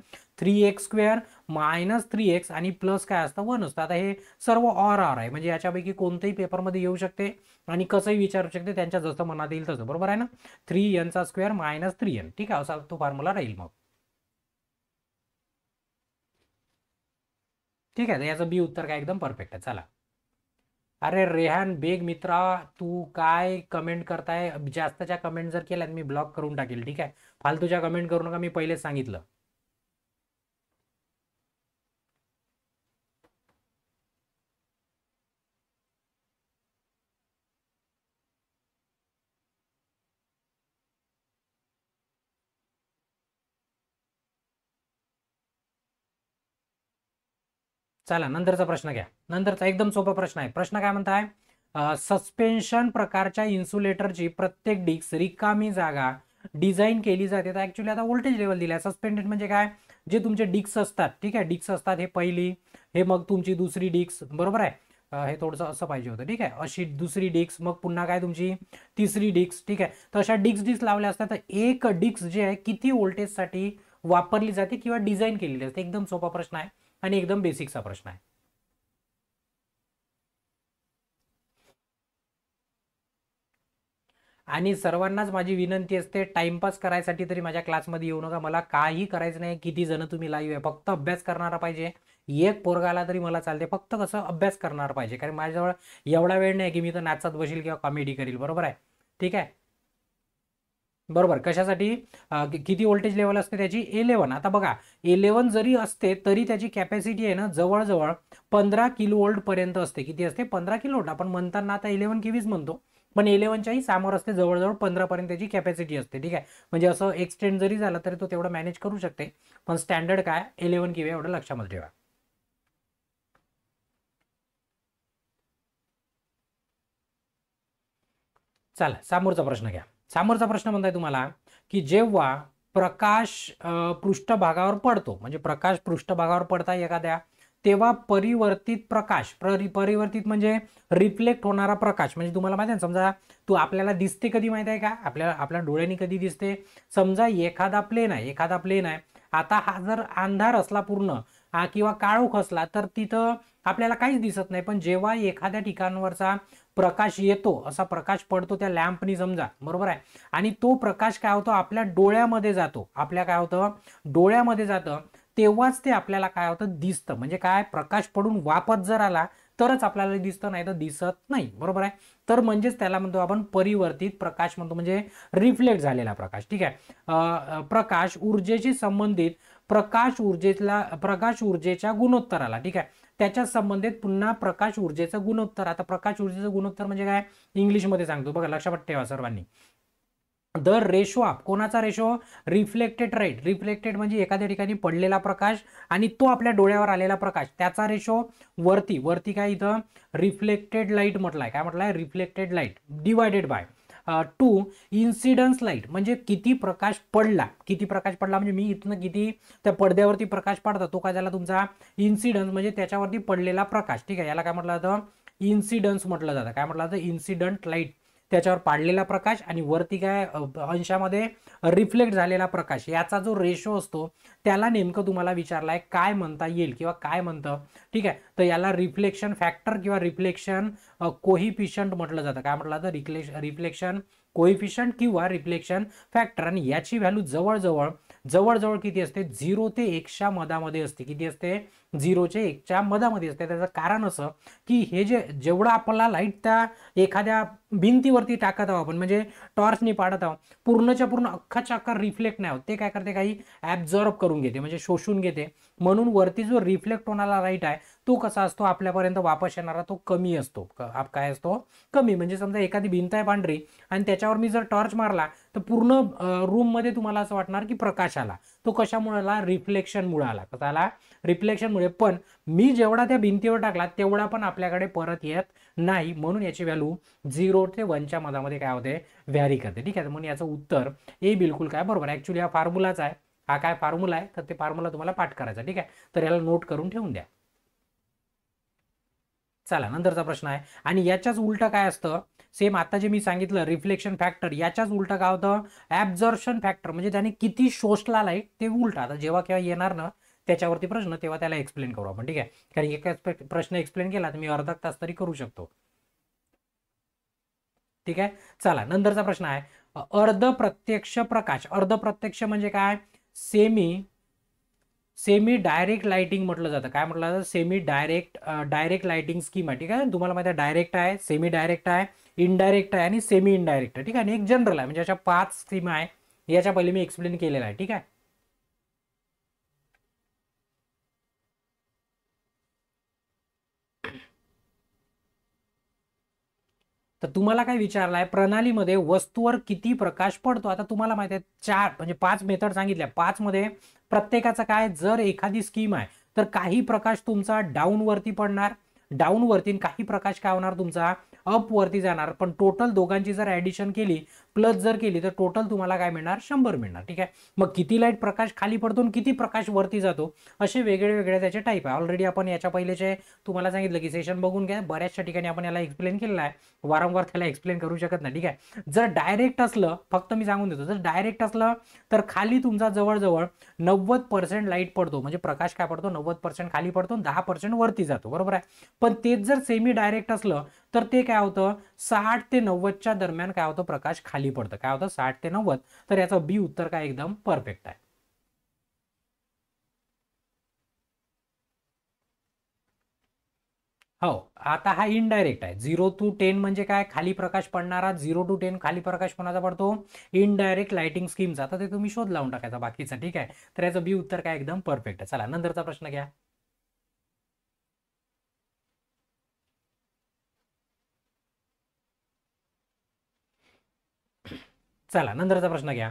three X square minus three X आणि प्लस काय असतं वन असतं आता हे सर्व ऑर ऑर आहे म्हणजे याच्यापैकी कोणतंही पेपरमध्ये येऊ शकते आणि कसंही विचारू शकते त्यांच्या जसं मनात येईल तसं बरोबर आहे ना थ्री एनचा स्क्वेअर मायनस थ्री एन ठीक आहे असा तो फॉर्म्युला राहील मग ठीक आहे याचं बी उत्तर काय एकदम परफेक्ट आहे चला अरे रेहान बेग मित्रा तू काय कमेंट करताय जास्तच्या कमेंट जर केल्या मी ब्लॉक करून टाकेल ठीक आहे फालतूच्या कमेंट करू नका मी पहिलेच सांगितलं चला नंतरचा प्रश्न घ्या नंतरचा एकदम सोपा प्रश्न आहे प्रश्न काय म्हणताय सस्पेन्शन प्रकारच्या इन्सुलेटरची प्रत्येक डिक्स रिकामी जागा डिझाईन केली जाते तर ऍक्च्युली आता व्होल्टेज लेवल दिला सस्पेंडेड म्हणजे काय जे तुमचे डिक्स असतात ठीक आहे डिक्स असतात हे पहिली हे मग तुमची दुसरी डिक्स बरोबर आहे हे थोडंसं असं पाहिजे होतं ठीक आहे अशी दुसरी डिक्स मग पुन्हा काय तुमची तिसरी डिक्स ठीक आहे तर अशा डिक्स डिक्स लावल्या असतात तर एक डिक्स जे आहे किती व्होल्टेजसाठी वापरली जाते किंवा डिझाईन केलेली असते एकदम सोपा प्रश्न आहे आणि एकदम बेसिकचा प्रश्न आहे आणि सर्वांनाच माझी विनंती असते टाइमपास करायसाठी तरी माझ्या क्लासमध्ये येऊ नका मला काही करायचं नाही किती जण तुम्ही लाईव्ह आहे फक्त अभ्यास करणारा पाहिजे एक पोरगाला तरी मला चालते फक्त कसं अभ्यास करणार पाहिजे कारण माझ्याजवळ एवढा वेळ नाही की मी तर नाचात बसेल किंवा कॉमेडी करील बरोबर आहे ठीक आहे बरोबर कशासाठी किती व्होल्टेज लेवल असते त्याची एलेवन आता बघा एलेवन जरी असते तरी त्याची कॅपॅसिटी आहे ना जवळजवळ पंधरा किलो पर्यंत असते किती असते पंधरा किलो वोल्ट आपण म्हणताना आता इलेव्हन किवीज म्हणतो पण इलेव्हनच्याही समोर असते जवळजवळ पंधरापर्यंत त्याची कॅपॅसिटी असते ठीक आहे म्हणजे असं एक्सटेंड जरी झाला तरी तो तेवढं मॅनेज करू शकते पण स्टँडर्ड काय इलेव्हन किवी एवढं लक्षामध्ये ठेवा चला समोरचा प्रश्न घ्या समोरचा प्रश्न म्हणताय तुम्हाला की जेव्हा प्रकाश पृष्ठभागावर पडतो म्हणजे प्रकाश पृष्ठभागावर पडता एखाद्या तेव्हा परिवर्तित प्रकाश परिवर्तित म्हणजे रिफ्लेक्ट होणारा प्रकाश म्हणजे तुम्हाला माहिती आहे ना समजा तू आपल्याला दिसते कधी माहित आहे का आपल्या आपल्या डोळ्यांनी कधी दिसते समजा एखादा प्लेन आहे एखादा प्लेन आहे आता हा जर अंधार असला पूर्ण किंवा काळोख असला तर तिथं आपल्याला काहीच दिसत नाही पण जेव्हा एखाद्या ठिकाणवरचा प्रकाश येतो असा प्रकाश पडतो त्या लॅम्पनी समजा बरोबर आहे आणि तो प्रकाश काय होतो आपल्या डोळ्यामध्ये जातो आपल्या काय होतं डोळ्यामध्ये जातं तेव्हाच ते आपल्याला काय होतं दिसतं म्हणजे काय प्रकाश पडून वापस जर आला तरच आपल्याला दिसतं नाही तर दिसत नाही बरोबर आहे तर म्हणजेच त्याला म्हणतो आपण परिवर्तित प्रकाश म्हणतो म्हणजे रिफ्लेक्ट झालेला प्रकाश ठीक आहे प्रकाश ऊर्जेशी संबंधित प्रकाश ऊर्जेला प्रकाश ऊर्जेच्या गुणोत्तराला ठीक आहे त्याच्या संबंधित पुन्हा प्रकाश ऊर्जेचं गुणोत्तर आता प्रकाश ऊर्जेचं गुणोत्तर म्हणजे काय इंग्लिशमध्ये सांगतो बघा लक्षात ठेवा सर्वांनी द रेशो आप कोणाचा रेशो रिफ्लेक्टेड राईट रिफ्लेक्टेड म्हणजे एखाद्या ठिकाणी पडलेला प्रकाश आणि तो आपल्या डोळ्यावर आलेला प्रकाश त्याचा रेशो वरती वरती काय इथं रिफ्लेक्टेड लाईट म्हटलाय काय म्हटलंय reflected light divided by to incidence light म्हणजे किती प्रकाश पडला किती प्रकाश पडला म्हणजे मी इथून किती त्या पडद्यावरती प्रकाश पडता तो काय झाला तुमचा इन्सिडन्स म्हणजे त्याच्यावरती पडलेला प्रकाश ठीक आहे याला काय म्हटलं जातं इन्सिडन्स म्हटलं जातं काय म्हटलं जातं इन्सिडंट लाईट त्याच्यावर पाडलेला प्रकाश आणि वरती काय अंशामध्ये रिफ्लेक्ट झालेला प्रकाश याचा जो रेशो असतो त्याला नेमकं तुम्हाला विचारला आहे काय म्हणता येईल किंवा काय म्हणतं ठीक आहे तर याला रिफ्लेक्शन फॅक्टर किंवा रिफ्लेक्शन कोहिफिशंट म्हटलं जातं काय म्हटलं जातं रिफ्लेश रिफ्लेक्शन कोहिफिशंट किंवा रिफ्लेक्शन फॅक्टर आणि याची व्हॅल्यू जवळजवळ जवळजवळ किती असते झिरो ते एकशा मधामध्ये असते किती असते झिरोच्या एकच्या मधामध्ये असते त्याचं कारण असं की हे जे जेवढं आपल्याला लाईट त्या एखाद्या भिंतीवरती टाकत आहोत आपण म्हणजे टॉर्चनी पाडत आहोत पूर्णच्या पूर्ण अख्खाच्या अख्खा रिफ्लेक्ट नाही होत ते काय करते काही ॲब्झॉर्ब करून घेते म्हणजे शोषून घेते म्हणून वरती जो रिफ्लेक्ट होणारा लाईट आहे तो कसा असतो आपल्यापर्यंत वापस येणारा तो कमी असतो काय असतो कमी म्हणजे समजा एखादी भिंत आहे पांढरी आणि त्याच्यावर मी जर टॉर्च मारला तर पूर्ण रूममध्ये तुम्हाला असं वाटणार की प्रकाश आला तो कशामुळे आला रिफ्लेक्शनमुळे आला कसा आला मुळे पण मी जेवढा त्या भिंतीवर टाकला तेवढा पण आपल्याकडे परत येत नाही म्हणून याची व्हॅल्यू झिरो ते वनच्या मधामध्ये काय होते व्हॅरी करते ठीक आहे म्हणून याचं उत्तर हे बिलकुल काय बरोबर ऍक्च्युली हा फॉर्म्युलाच आहे हा काय फॉर्म्युला आहे तर ते फॉर्म्युला तुम्हाला पाठ करायचा ठीक आहे तर याला नोट करून ठेवून द्या चला नंतरचा प्रश्न आहे आणि याच्याच उलट काय असतं सेम आता जे मी सांगितलं रिफ्लेक्शन फॅक्टर याच्याच उलट काय होतं ऍब्झॉर्शन फॅक्टर म्हणजे त्याने किती शोषला लाईट ते उलट आता जेव्हा केव्हा येणार ना त्याच्यावरती प्रश्न तेव्हा त्याला एक्सप्लेन करू आपण ठीक आहे कारण एकाच प्रश्न एक्सप्लेन केला तर मी अर्धा तास तरी करू शकतो ठीक आहे चला नंतरचा प्रश्न आहे अर्ध प्रत्यक्ष प्रकाश अर्ध प्रत्यक्ष म्हणजे काय सेमी सेमी डायरेक्ट लाइटिंग म्हटलं जातं काय म्हटलं जातं semi direct direct lighting scheme आहे ठीक आहे तुम्हाला माहिती आहे डायरेक्ट आहे सेमी डायरेक्ट आहे इनडायरेक्ट आहे आणि सेमी इनडायरेक्ट आहे ठीक आहे एक जनरल आहे म्हणजे अशा पाच स्कीम आहे याच्या पहिले मी एक्सप्लेन केलेला आहे ठीक आहे तर तुम्हाला काय विचारलं आहे प्रणालीमध्ये वस्तूवर किती प्रकाश पडतो आता तुम्हाला माहिती आहे चार म्हणजे पाच मेथड सांगितल्या मध्ये प्रत्येकाचा काय जर एखादी स्कीम आहे तर काही प्रकाश तुमचा डाऊन वरती पडणार डाऊनवरती काही प्रकाश काय होणार तुमचा अप वरती जाणार पण टोटल दोघांची जर ऍडिशन केली प्लस जर केली तर टोटल तुम्हाला काय मिळणार शंभर मिळणार ठीक आहे मग किती लाईट प्रकाश खाली पडतो आणि किती प्रकाश वरती जातो असे वेगळे वेगळे त्याचे टाईप आहे ऑलरेडी आपण याच्या पहिलेचे तुम्हाला सांगितलं की सेशन बघून घ्या बऱ्याचशा ठिकाणी आपण याला एक्सप्लेन केलेला आहे वारंवार त्याला एक्सप्लेन करू शकत नाही ठीक आहे जर डायरेक्ट असलं फक्त मी सांगून देतो जर डायरेक्ट असलं तर खाली तुमचा जवळजवळ नव्वद पर्सेंट लाईट पडतो म्हणजे प्रकाश काय पडतो नव्वद पर्सेंट खाली पडतो दहा पर्सेंट वरती जातो बरोबर आहे पण तेच जर सेमी डायरेक्ट असलं तर ते काय होतं साठ ते नव्वदच्या दरम्यान काय होतं प्रकाश खाली पडतं काय होतं साठ ते नव्वद तर याचं बी उत्तर काय एकदम परफेक्ट आहे हो आता हा इनडायरेक्ट आहे झिरो टू टेन म्हणजे काय खाली प्रकाश पडणारा झिरो टू टेन खाली प्रकाश कोणाचा पडतो इनडायरेक्ट लाइटिंग स्कीमचा तर ते तुम्ही शोध लावून टाकायचा बाकीचा ठीक आहे तर याचं बी उत्तर काय एकदम परफेक्ट आहे चला नंतरचा प्रश्न घ्या चला नंतरचा प्रश्न घ्या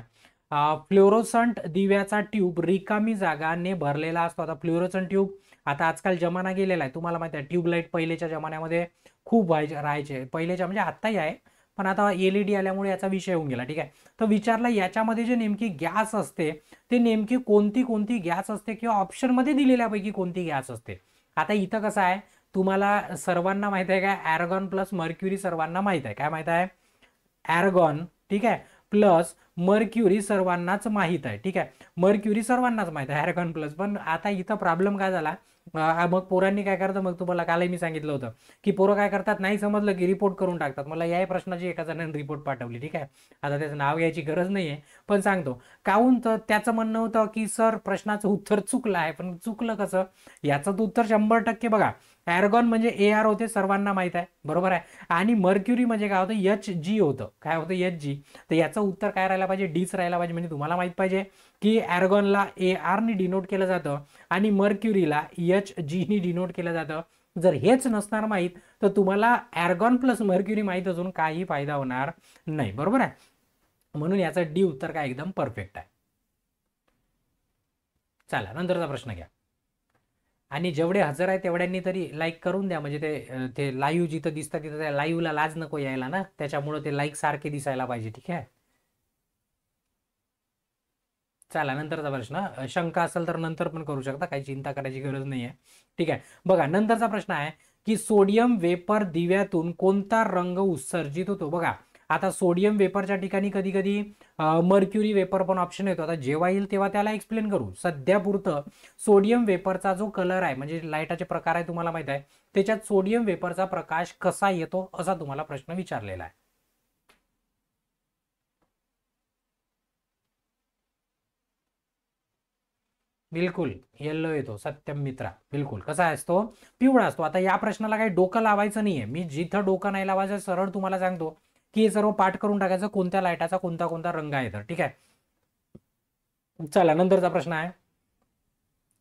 फ्लोरोसंट दिव्याचा ट्यूब रिकामी जागाने भरलेला असतो आता फ्लोरोसंट ट्यूब आता आजकाल जमाना गेलेला आहे तुम्हाला माहिती आहे ट्यूबलाईट पहिलेच्या जमान्यामध्ये खूप व्हायचे राहायचे पहिलेच्या म्हणजे आत्ताही आहे पण आता एल ई डी आल्यामुळे याचा विषय होऊन गेला ठीक आहे तर विचारला याच्यामध्ये जे नेमकी गॅस असते ते नेमकी कोणती कोणती गॅस असते किंवा ऑप्शनमध्ये दिलेल्यापैकी कोणती गॅस असते आता इथं कसं आहे तुम्हाला सर्वांना माहिती आहे का ॲरगॉन प्लस मर्क्युरी सर्वांना माहीत आहे काय माहीत आहे ॲरगॉन ठीक आहे प्लस मर्क्युरी सर्वांनाच माहित आहे ठीक आहे मर्क्युरी सर्वांनाच माहीत आहे हॅरकॉन प्लस पण आता इथं प्रॉब्लेम काय झाला मग पोरांनी काय करतं मग तुम्हाला कालही मी सांगितलं होतं की पोरं काय करतात नाही समजलं की रिपोर्ट करून टाकतात मला याही प्रश्नाची एका जणांनी रिपोर्ट पाठवली ठीक आहे आता त्याचं नाव घ्यायची गरज नाहीये पण सांगतो काहून तर त्याचं म्हणणं होतं की सर प्रश्नाचं उत्तर चुकलं आहे पण चुकलं कसं याचं उत्तर शंभर टक्के बघा ॲरगॉन म्हणजे ए आर होते सर्वांना माहीत आहे बरोबर आहे आणि मर्क्युरी म्हणजे काय होतं एच जी होतं काय होतं एच जी तर याचं उत्तर काय राहायला पाहिजे डीच राहायला पाहिजे म्हणजे तुम्हाला माहीत पाहिजे की ॲरगॉनला ए आरनी डिनोट केलं जातं आणि मर्क्युरीला एच जीनी डिनोट केलं जातं जर हेच नसणार माहीत तर तुम्हाला ॲरगॉन प्लस मर्क्युरी माहीत असून काही फायदा होणार नाही बरोबर आहे म्हणून याचं डी उत्तर काय एकदम परफेक्ट आहे चला नंतरचा प्रश्न घ्या आणि जेवढे हजर आहे तेवढ्यांनी तरी लाईक करून द्या म्हणजे ते ते लाईव्ह जिथं दिसतं तिथं त्या लाईव्हला लाज नको यायला ना त्याच्यामुळं ते लाईक सारखे दिसायला पाहिजे ठीक आहे चला नंतरचा प्रश्न शंका असेल तर नंतर पण करू शकता काही चिंता करायची गरज नाही आहे ठीक आहे बघा नंतरचा प्रश्न आहे की सोडियम वेपर दिव्यातून कोणता रंग उत्सर्जित होतो बघा आता सोडियम वेपरच्या ठिकाणी कधी कधी मर्क्युरी वेपर पण ऑप्शन येतो आता जेव्हा येईल तेव्हा त्याला एक्सप्लेन करू सध्यापुरतं सोडियम वेपरचा जो कलर आहे म्हणजे लाईटाचे प्रकार आहे तुम्हाला माहित आहे त्याच्यात सोडियम वेपरचा प्रकाश कसा येतो असा तुम्हाला प्रश्न विचारलेला आहे बिलकुल येल्लो येतो सत्यम मित्रा बिलकुल कसा असतो पिवळा असतो आता या प्रश्नाला काही डोकं लावायचं नाहीये मी जिथं डोकं नाही लावायचं सरळ तुम्हाला सांगतो की हे सर्व पाठ करून टाकायचं कोणत्या लाईटाचा कोणता कोणता रंग आहे तर ठीक आहे चला नंतरचा प्रश्न आहे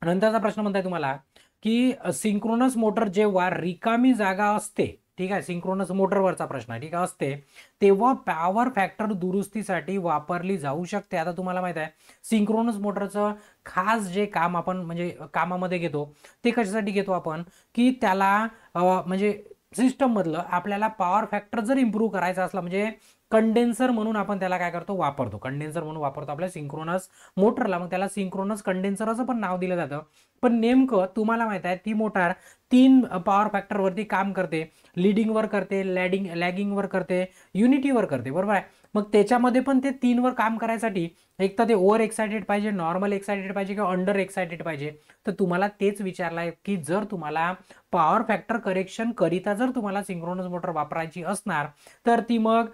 नंतरचा प्रश्न म्हणताय तुम्हाला की सिंक्रोनस मोटर जेव्हा रिकामी जागा असते ठीक आहे सिंक्रोनस मोटरवरचा प्रश्न आहे ठीक आहे असते तेव्हा पॉवर फॅक्टर दुरुस्तीसाठी वापरली जाऊ शकते आता तुम्हाला माहित आहे सिंक्रोनस मोटरचं खास जे काम आपण म्हणजे कामामध्ये घेतो ते कशासाठी घेतो आपण की त्याला म्हणजे सिस्टममधलं आपल्याला पॉवर फॅक्टर जर इम्प्रूव्ह करायचा असला म्हणजे कंडेन्सर म्हणून आपण त्याला काय करतो वापरतो कंडेन्सर म्हणून वापरतो आपल्या सिंक्रोनस मोटरला मग त्याला सिंक्रोनस कंडेन्सर असं पण नाव दिलं जातं पण नेमकं तुम्हाला माहीत आहे ती मोटार तीन पॉवर फॅक्टरवरती काम करते लिडिंगवर करते लॅडिंग लॅगिंगवर करते युनिटीवर करते बरोबर आहे मग त्याच्यामध्ये पण ते तीनवर काम करायसाठी एक तर ते ओव्हर एक्सायटेड पाहिजे नॉर्मल एक्सायटेड पाहिजे किंवा अंडर एक्सायटेड पाहिजे तर तुम्हाला तेच विचारलाय की जर तुम्हाला पॉवर फॅक्टर करेक्शन करिता जर तुम्हाला सिंक्रोनस मोटर वापरायची असणार तर ती मग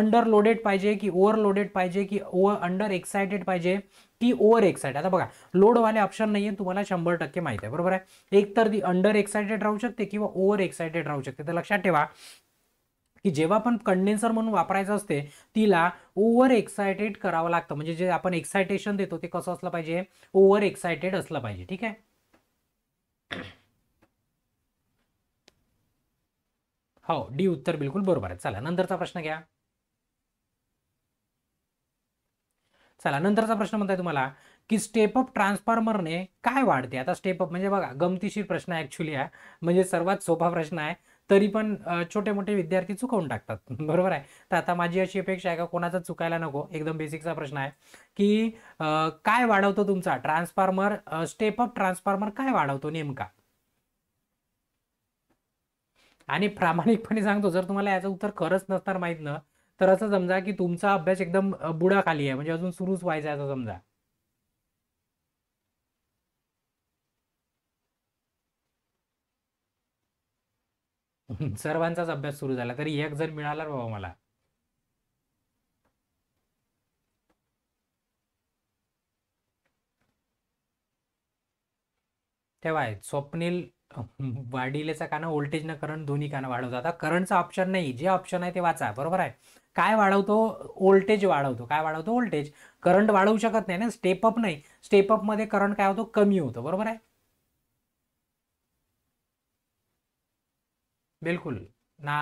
अंडर लोडेड पाहिजे की ओव्हर लोडेड पाहिजे की ओव्हर अंडर एक्सायटेड पाहिजे की ओव्हर एक्सायटेड आता बघा लोडवाले ऑप्शन नाही आहे तुम्हाला शंभर टक्के माहिती आहे बरोबर आहे एक तर ती अंडर एक्सायटेड राहू शकते किंवा ओव्हर एक्सायटेड राहू शकते तर लक्षात ठेवा की जेव्हा आपण कंडेन्सर म्हणून वापरायचं असते तिला ओव्हर एक्सायटेड करावं लागतं म्हणजे जे आपण एक्सायटेशन देतो ते कसं असलं पाहिजे ओव्हर एक्सायटेड असलं पाहिजे ठीक आहे हो डी उत्तर बिलकुल बरोबर आहे चला नंतरचा प्रश्न घ्या चला नंतरचा प्रश्न म्हणताय तुम्हाला की स्टेप अप ट्रान्सफॉर्मरने काय वाढते आता स्टेप अप म्हणजे बघा गमतीशीर प्रश्न ऍक्च्युली आहे म्हणजे सर्वात सोपा प्रश्न आहे तरी पण छोटे मोठे विद्यार्थी चुकवून टाकतात [laughs] बरोबर आहे तर आता माझी अशी अपेक्षा आहे का कोणाचा चुकायला नको एकदम बेसिकचा प्रश्न आहे की काय वाढवतो तुमचा ट्रान्सफॉर्मर स्टेप अप ट्रान्सफॉर्मर काय वाढवतो नेमका आणि प्रामाणिकपणे सांगतो जर तुम्हाला याचं उत्तर खरंच नसणार माहीत ना तर असं समजा की तुमचा अभ्यास एकदम बुडाखाली आहे म्हणजे अजून सुरूच व्हायचा असं समजा [laughs] सर्वांचाच अभ्यास सुरू झाला तरी एक जर मिळाला बाबा मला तेव्हा आहे स्वप्नील [laughs] वाडिलेचा काना ना करंट दोन्ही काना वाढवतो आता करंटचा ऑप्शन नाही जे ऑप्शन आहे ते वाचा बरोबर आहे काय वाढवतो व्होल्टेज वाढवतो काय वाढवतो व्होल्टेज करंट वाढवू शकत नाही ना स्टेपअप नाही मध्ये करंट काय होतो कमी होतो बरोबर आहे बिलकुल ना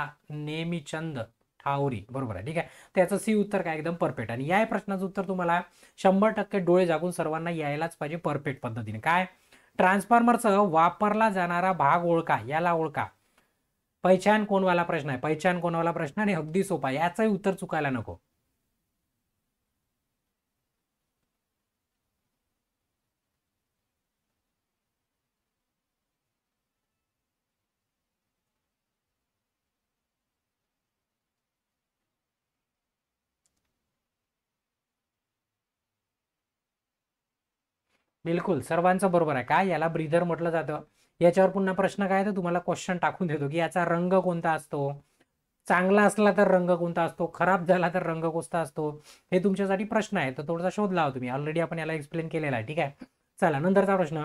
नेमीचंद ठावरी बरोबर आहे ठीक आहे त्याचं सी उत्तर काय एकदम परफेक्ट आणि या प्रश्नाचं उत्तर तुम्हाला शंभर टक्के डोळे जागून सर्वांना यायलाच पाहिजे परफेक्ट पद्धतीने काय ट्रान्सफॉर्मरचा वापरला जाणारा भाग ओळखा याला ओळखा पहिचान कोणवाला प्रश्न आहे पहिचान कोणवाला प्रश्न आणि अगदी सोपा याचंही उत्तर चुकायला नको बिलकुल सर्वांचं बरोबर आहे काय याला ब्रीदर म्हटलं जातं याच्यावर पुन्हा प्रश्न काय तर तुम्हाला क्वेश्चन टाकून देतो की याचा रंग कोणता असतो चांगला असला तर रंग कोणता असतो खराब झाला तर रंग कोणता असतो हे तुमच्यासाठी प्रश्न आहे तर थोडासा शोध लावा तुम्ही ऑलरेडी आपण याला एक्सप्लेन केलेला आहे ठीक आहे चला नंतरचा प्रश्न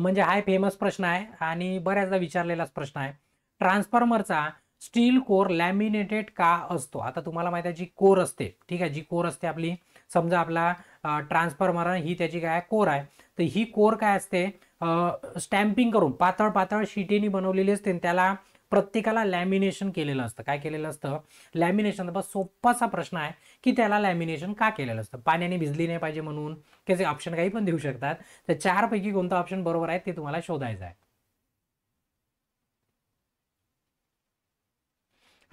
म्हणजे हाय फेमस प्रश्न आहे आणि बऱ्याचदा विचारलेलाच प्रश्न आहे ट्रान्सफॉर्मरचा स्टील कोर लॅमिनेटेड का असतो आता तुम्हाला माहिती आहे जी कोर असते ठीक आहे जी कोर असते आपली समजा आपला ट्रान्सफॉर्मर ही त्याची काय कोर आहे तर ही कोर काय असते स्टॅम्पिंग करून पातळ पातळ शिटीनी बनवलेली असते आणि त्याला प्रत्येकाला लॅमिनेशन केलेलं असतं काय केलेलं असतं लॅमिनेशन बस सोपासा प्रश्न आहे की त्याला लॅमिनेशन का केलेलं असतं पाण्याने भिजली नाही पाहिजे म्हणून त्याचे ऑप्शन काही पण देऊ शकतात तर चारपैकी कोणता ऑप्शन बरोबर आहे ते तुम्हाला शोधायचं आहे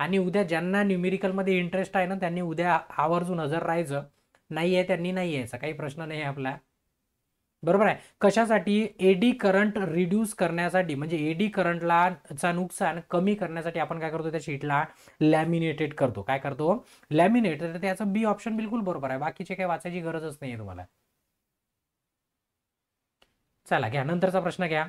आणि उद्या ज्यांना न्यूमेरिकलमध्ये इंटरेस्ट आहे ना त्यांनी उद्या आवर्जून नजर राहायचं नाही आहे त्यांनी नाही आहे असा काही प्रश्न नाही आपला बरोबर आहे कशासाठी एडी करंट रिड्यूस करण्यासाठी म्हणजे एडी करंटला चा नुकसान कमी करण्यासाठी आपण काय करतो त्या शीटला लॅमिनेटेड करतो काय करतो लॅमिनेटेड त्याचं बी ऑप्शन बिलकुल बरोबर आहे बाकीचे काही वाचायची गरजच नाही तुम्हाला चला घ्या नंतरचा प्रश्न घ्या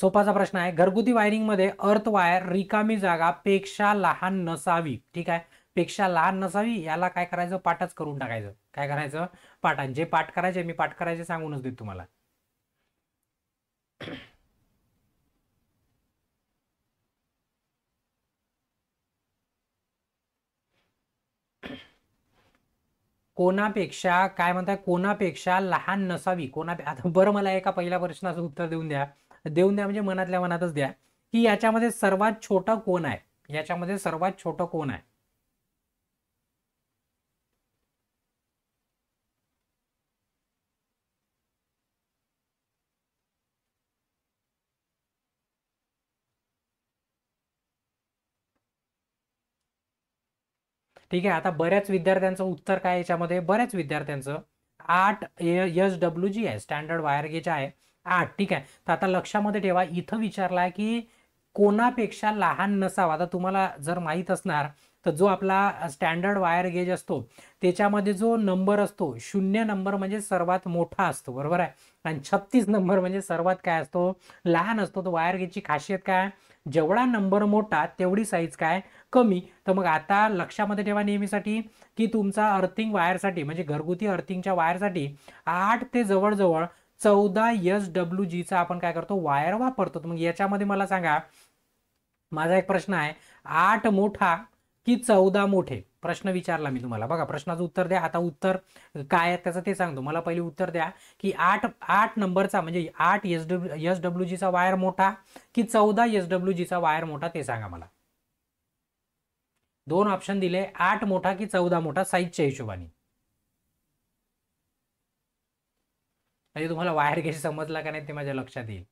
सोपाचा प्रश्न आहे घरगुती वायरिंग मध्ये अर्थ वायर रिकामी जागा पेक्षा लहान नसावी ठीक आहे पेक्षा लहान नसावी याला काय करायचं पाठच करून टाकायचं काय करायचं पाठ जे पाठ करायचे मी पाठ करायचे सांगूनच देत तुम्हाला कोणापेक्षा काय म्हणताय कोणापेक्षा लहान नसावी कोणा आता बरं मला एका पहिल्या प्रश्नाचं उत्तर देऊन द्या देऊन द्या म्हणजे मनातल्या मनातच द्या की याच्यामध्ये सर्वात छोटं कोण आहे याच्यामध्ये सर्वात छोटं कोण आहे ठीक आहे आता बऱ्याच विद्यार्थ्यांचं उत्तर काय याच्यामध्ये बऱ्याच विद्यार्थ्यांचं आठ एस डब्ल्यू जी आहे स्टँडर्ड वायर गेज आहे आठ ठीक आहे तर आता लक्षामध्ये ठेवा इथं विचारलाय की कोणापेक्षा लहान नसावा आता तुम्हाला जर माहीत असणार तर जो आपला स्टँडर्ड वायर गेज असतो त्याच्यामध्ये जो नंबर असतो शून्य नंबर म्हणजे सर्वात मोठा असतो बरोबर आहे आणि छत्तीस नंबर म्हणजे सर्वात काय असतो लहान असतो तो वायर गेजची खासियत काय जेवढा नंबर मोठा तेवढी साईज काय कमी तर मग आता लक्षामध्ये ठेवा नेहमीसाठी की तुमचा अर्थिंग वायरसाठी म्हणजे घरगुती अर्थिंगच्या वायरसाठी आठ ते जवळजवळ चौदा एस डब्ल्यू जीचा आपण काय करतो वायर वापरतो मग याच्यामध्ये मला सांगा माझा एक प्रश्न आहे आठ मोठा की चौदा मोठे प्रश्न विचारला मी तुम्हाला बघा प्रश्नाचं उत्तर द्या आता उत्तर काय आहे त्याचं ते सांगतो मला पहिले उत्तर द्या की आठ आठ नंबरचा म्हणजे आठ एस डब्ल्यू एस डब्ल्यू जीचा वायर मोठा की चौदा एस डब्ल्यू जीचा वायर मोठा ते सांगा मला दोन ऑप्शन दिले आठ मोठा की चौदा मोठा साईजच्या हिशोबाने म्हणजे तुम्हाला वायर कशी समजला का नाही ते माझ्या लक्षात येईल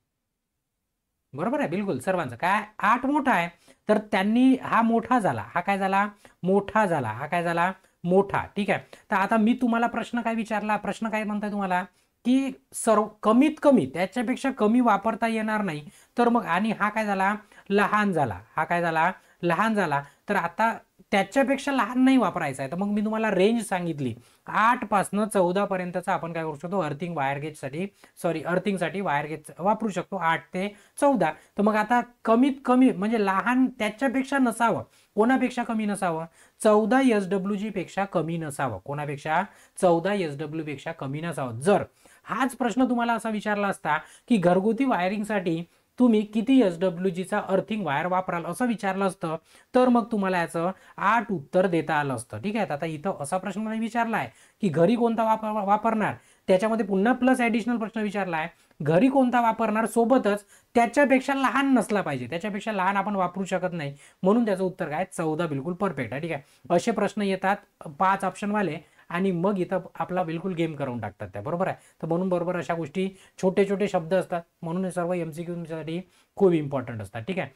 बरोबर आहे बिलकुल सर्वांचं काय आठ मोठा आहे तर त्यांनी हा मोठा झाला हा काय झाला मोठा झाला हा काय झाला मोठा ठीक आहे तर आता मी तुम्हाला प्रश्न काय विचारला प्रश्न काय म्हणताय तुम्हाला की सर्व कमीत कमी त्याच्यापेक्षा कमी वापरता येणार नाही तर मग आणि हा काय झाला लहान झाला हा काय झाला लहान झाला तर आता त्याच्यापेक्षा लहान नाही वापरायचा आहे तर मग मी तुम्हाला रेंज सांगितली आठपासनं चौदापर्यंतचा आपण काय करू शकतो अर्थिंग वायर गेजसाठी सॉरी अर्थिंगसाठी वायर गेज वापरू शकतो आठ ते चौदा तर मग आता कमीत कमी म्हणजे लहान त्याच्यापेक्षा नसावं कोणापेक्षा कमी नसावं चौदा एस डब्ल्यू जीपेक्षा कमी नसावं कोणापेक्षा चौदा एस डब्ल्यूपेक्षा कमी नसावं जर हाच प्रश्न तुम्हाला असा विचारला असता की घरगुती वायरिंगसाठी तुम्ही किती एस डब्ल्यू जीचा अर्थिंग वायर वापराल असं विचारलं असतं तर मग तुम्हाला याचं आठ उत्तर देता आलं असतं ठीक आहे आता इथं असा प्रश्न नाही विचारला आहे की घरी कोणता वापर वापरणार त्याच्यामध्ये पुन्हा प्लस ऍडिशनल प्रश्न विचारला आहे घरी कोणता वापरणार सोबतच त्याच्यापेक्षा लहान नसला पाहिजे त्याच्यापेक्षा लहान आपण वापरू शकत नाही म्हणून त्याचं उत्तर काय चौदा बिलकुल परफेक्ट आहे ठीक आहे असे प्रश्न येतात पाच ऑप्शनवाले आणि मग इथं आपला बिलकुल गेम करून टाकतात त्या बरोबर आहे तर म्हणून बरोबर अशा गोष्टी छोटे छोटे शब्द असतात म्हणून हे सर्व एम सी क्यूसाठी खूप इम्पॉर्टंट असतात ठीक आहे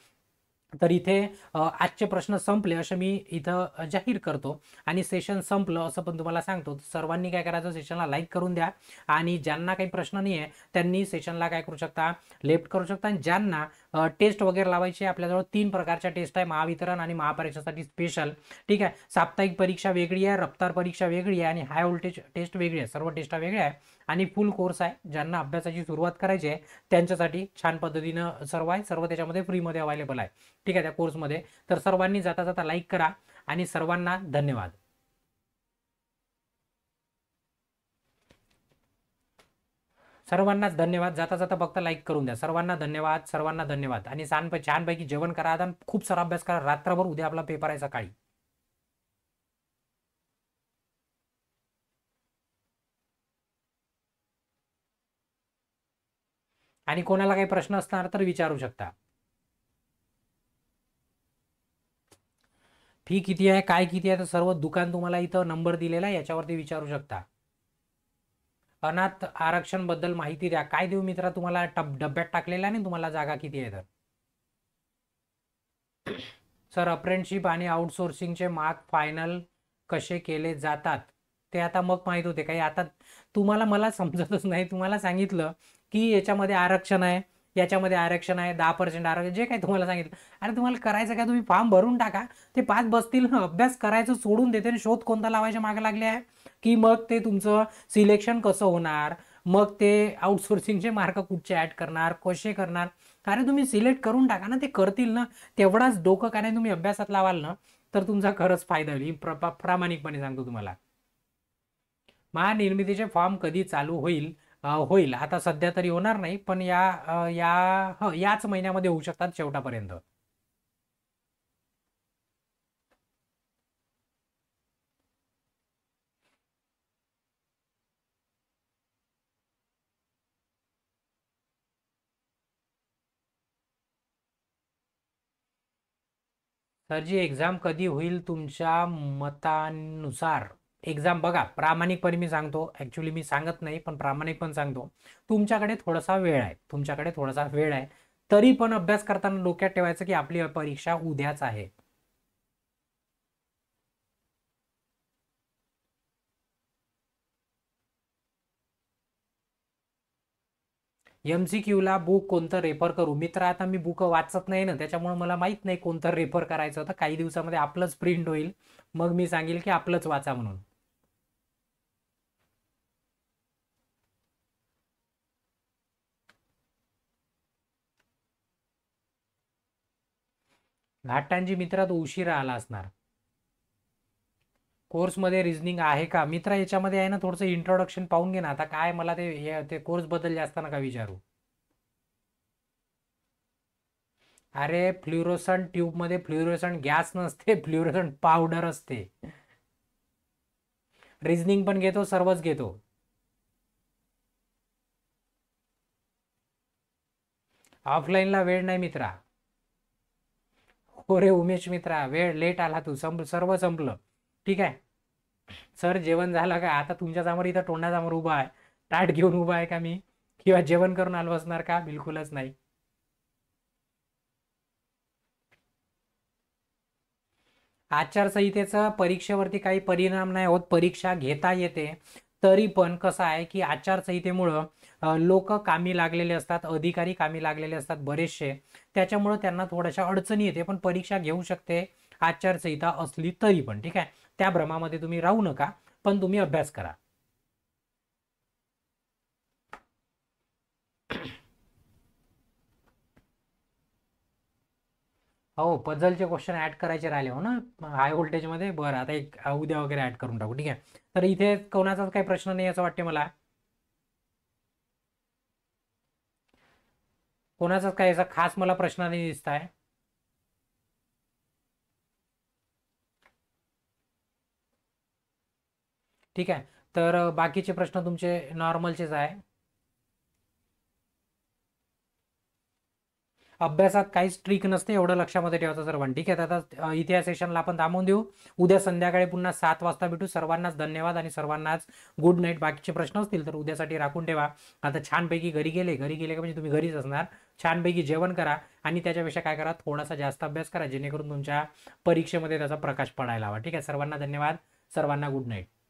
तर इथे आजचे प्रश्न संपले असं मी इथं जाहीर करतो आणि सेशन संपलं असं पण तुम्हाला सांगतो सर्वांनी काय करायचं सेशनला लाईक करून द्या आणि ज्यांना काही प्रश्न नाही आहे त्यांनी सेशनला काय करू शकता लेफ्ट करू शकता आणि ज्यांना टेस्ट वगैरे लावायची आपल्याजवळ तीन प्रकारच्या टेस्ट आहे महावितरण आणि महापरीक्षेसाठी स्पेशल ठीक आहे साप्ताहिक परीक्षा वेगळी आहे रफ्तार परीक्षा वेगळी आहे आणि हाय व्होल्टेज टेस्ट वेगळी आहे सर्व टेस्टा वेगळ्या आहे आणि फुल कोर्स आहे ज्यांना अभ्यासाची सुरुवात करायची आहे त्यांच्यासाठी छान पद्धतीनं सर्व आहे सर्व त्याच्यामध्ये फ्रीमध्ये अवेलेबल आहे ठीक आहे त्या कोर्समध्ये तर सर्वांनी जाता जाता लाईक करा आणि सर्वांना धन्यवाद सर्वांनाच धन्यवाद जाता जाता फक्त लाईक करून द्या सर्वांना धन्यवाद सर्वांना धन्यवाद आणि छानपैकी जेवण करा आता खूप सारा अभ्यास करा रात्रभर उद्या आपला पेपर आहे सकाळी आणि कोणाला काही प्रश्न असणार तर विचारू शकता फी किती आहे काय किती आहे तर सर्व दुकान तुम्हाला इथं नंबर दिलेला आहे याच्यावरती विचारू शकता अनाथ आरक्षण बद्दल माहिती द्या काय देऊ मित्रा तुम्हाला टप डब्यात टाकलेला नाही तुम्हाला जागा किती आहे तर सर अप्रेंटशिप आणि आउटसोर्सिंगचे मार्क फायनल कसे केले जातात ते आता मग माहीत होते काही आता तुम्हाला मला समजतच नाही तुम्हाला सांगितलं की याच्यामध्ये आरक्षण आहे याच्यामध्ये आरक्षण आहे दहा पर्सेंट आरक्षण जे काही तुम्हाला सांगितलं अरे तुम्हाला करायचं काय तुम्ही फॉर्म भरून टाका ते पाच बसतील अभ्यास करायचं सोडून देते आणि शोध कोणता लावायच्या मागे लागले आहे की मग ते तुमचं सिलेक्शन कसं होणार मग ते आउटसोर्सिंगचे मार्क कुठचे ॲड करणार कसे करणार कारण तुम्ही सिलेक्ट करून टाका ना ते करतील ना तेवढाच डोकं काय तुम्ही अभ्यासात लावाल ना तर तुमचा खरंच फायदा होईल प्रामाणिकपणे सांगतो तुम्हाला महानिर्मितीचे फॉर्म कधी चालू होईल होईल आता सध्या तरी होणार नाही पण या या याच महिन्यामध्ये होऊ शकतात शेवटापर्यंत सर जी एक्झाम कधी होईल तुमच्या मतानुसार एक्झाम बघा प्रामाणिकपणे मी सांगतो ॲक्च्युली मी सांगत नाही पण प्रामाणिकपणे सांगतो तुमच्याकडे थोडासा वेळ आहे तुमच्याकडे थोडासा वेळ आहे तरी पण अभ्यास करताना डोक्यात ठेवायचं की आपली परीक्षा उद्याच आहे एम क्यूला बुक कोणतं रेफर करू मित्र आता मी बुक वाचत नाही ना त्याच्यामुळे मला माहित नाही कोणतं रेफर करायचं होतं काही दिवसामध्ये आपलंच प्रिंट होईल मग मी सांगेल की आपलंच वाचा म्हणून घाटांजी मित्रा तो उशिरा आला असणार कोर्स मध्ये रिझनिंग आहे का मित्र याच्यामध्ये आहे ना थोडस इंट्रोडक्शन पाहून घे ना आता काय मला ते ते कोर्स बदलले जास्त का विचारू अरे फ्ल्युरोसन ट्यूबमध्ये फ्ल्युरोसन गॅस नसते फ्ल्युरोसन [laughs] पावडर असते रिझनिंग पण घेतो सर्वच घेतो ऑफलाईनला वेळ नाही मित्रा हो रे उमेश मित्रा वेळ लेट आला तू संप सर्व संपलं ठीक आहे सर जेवण झालं का आता तुमच्या समोर इथं तोंडासमोर उभा आहे ताट घेऊन उभा आहे का मी किंवा जेवण करून आलो असणार का बिलकुलच नाही आचारसंहितेचं परीक्षेवरती काही परिणाम नाही होत परीक्षा घेता येते तरी पण कसं आहे की आचारसंहितेमुळं लोक कामी लागलेले असतात अधिकारी कामी लागलेले असतात बरेचसे त्याच्यामुळे त्यांना थोड्याशा अडचणी येते पण परीक्षा घेऊ शकते आचारसंहिता असली तरी पण ठीक आहे त्या भ्रमामध्ये तुम्ही राहू नका पण तुम्ही अभ्यास करा हो पझलचे क्वेश्चन ऍड करायचे राहिले हो ना हाय व्होल्टेजमध्ये बरं आता एक उद्या वगैरे ऍड करून टाकू ठीक आहे तर इथे कोणाचाच काही प्रश्न नाही असं वाटते मला कोणाचाच काय याचा खास मला प्रश्न नाही दिसत आहे ठीक आहे तर बाकीचे प्रश्न तुमचे नॉर्मलचेच आहे अभ्यासात काही ट्रिक नसते एवढं लक्षामध्ये ठेवायचं सर्वांना ठीक आहे आता इतिहास सेशनला आपण थांबून देऊ उद्या संध्याकाळी पुन्हा सात वाजता भेटू सर्वांनाच धन्यवाद आणि सर्वांनाच गुड नाईट बाकीचे प्रश्न असतील तर उद्यासाठी राखून ठेवा आता छानपैकी घरी गेले घरी गेले म्हणजे तुम्ही घरीच असणार छानपैकी जेवण करा आणि त्याच्यापेक्षा काय करा थोडासा जास्त अभ्यास करा जेणेकरून तुमच्या परीक्षेमध्ये त्याचा प्रकाश पडायला हवा ठीक आहे सर्वांना धन्यवाद सर्वांना गुड नाईट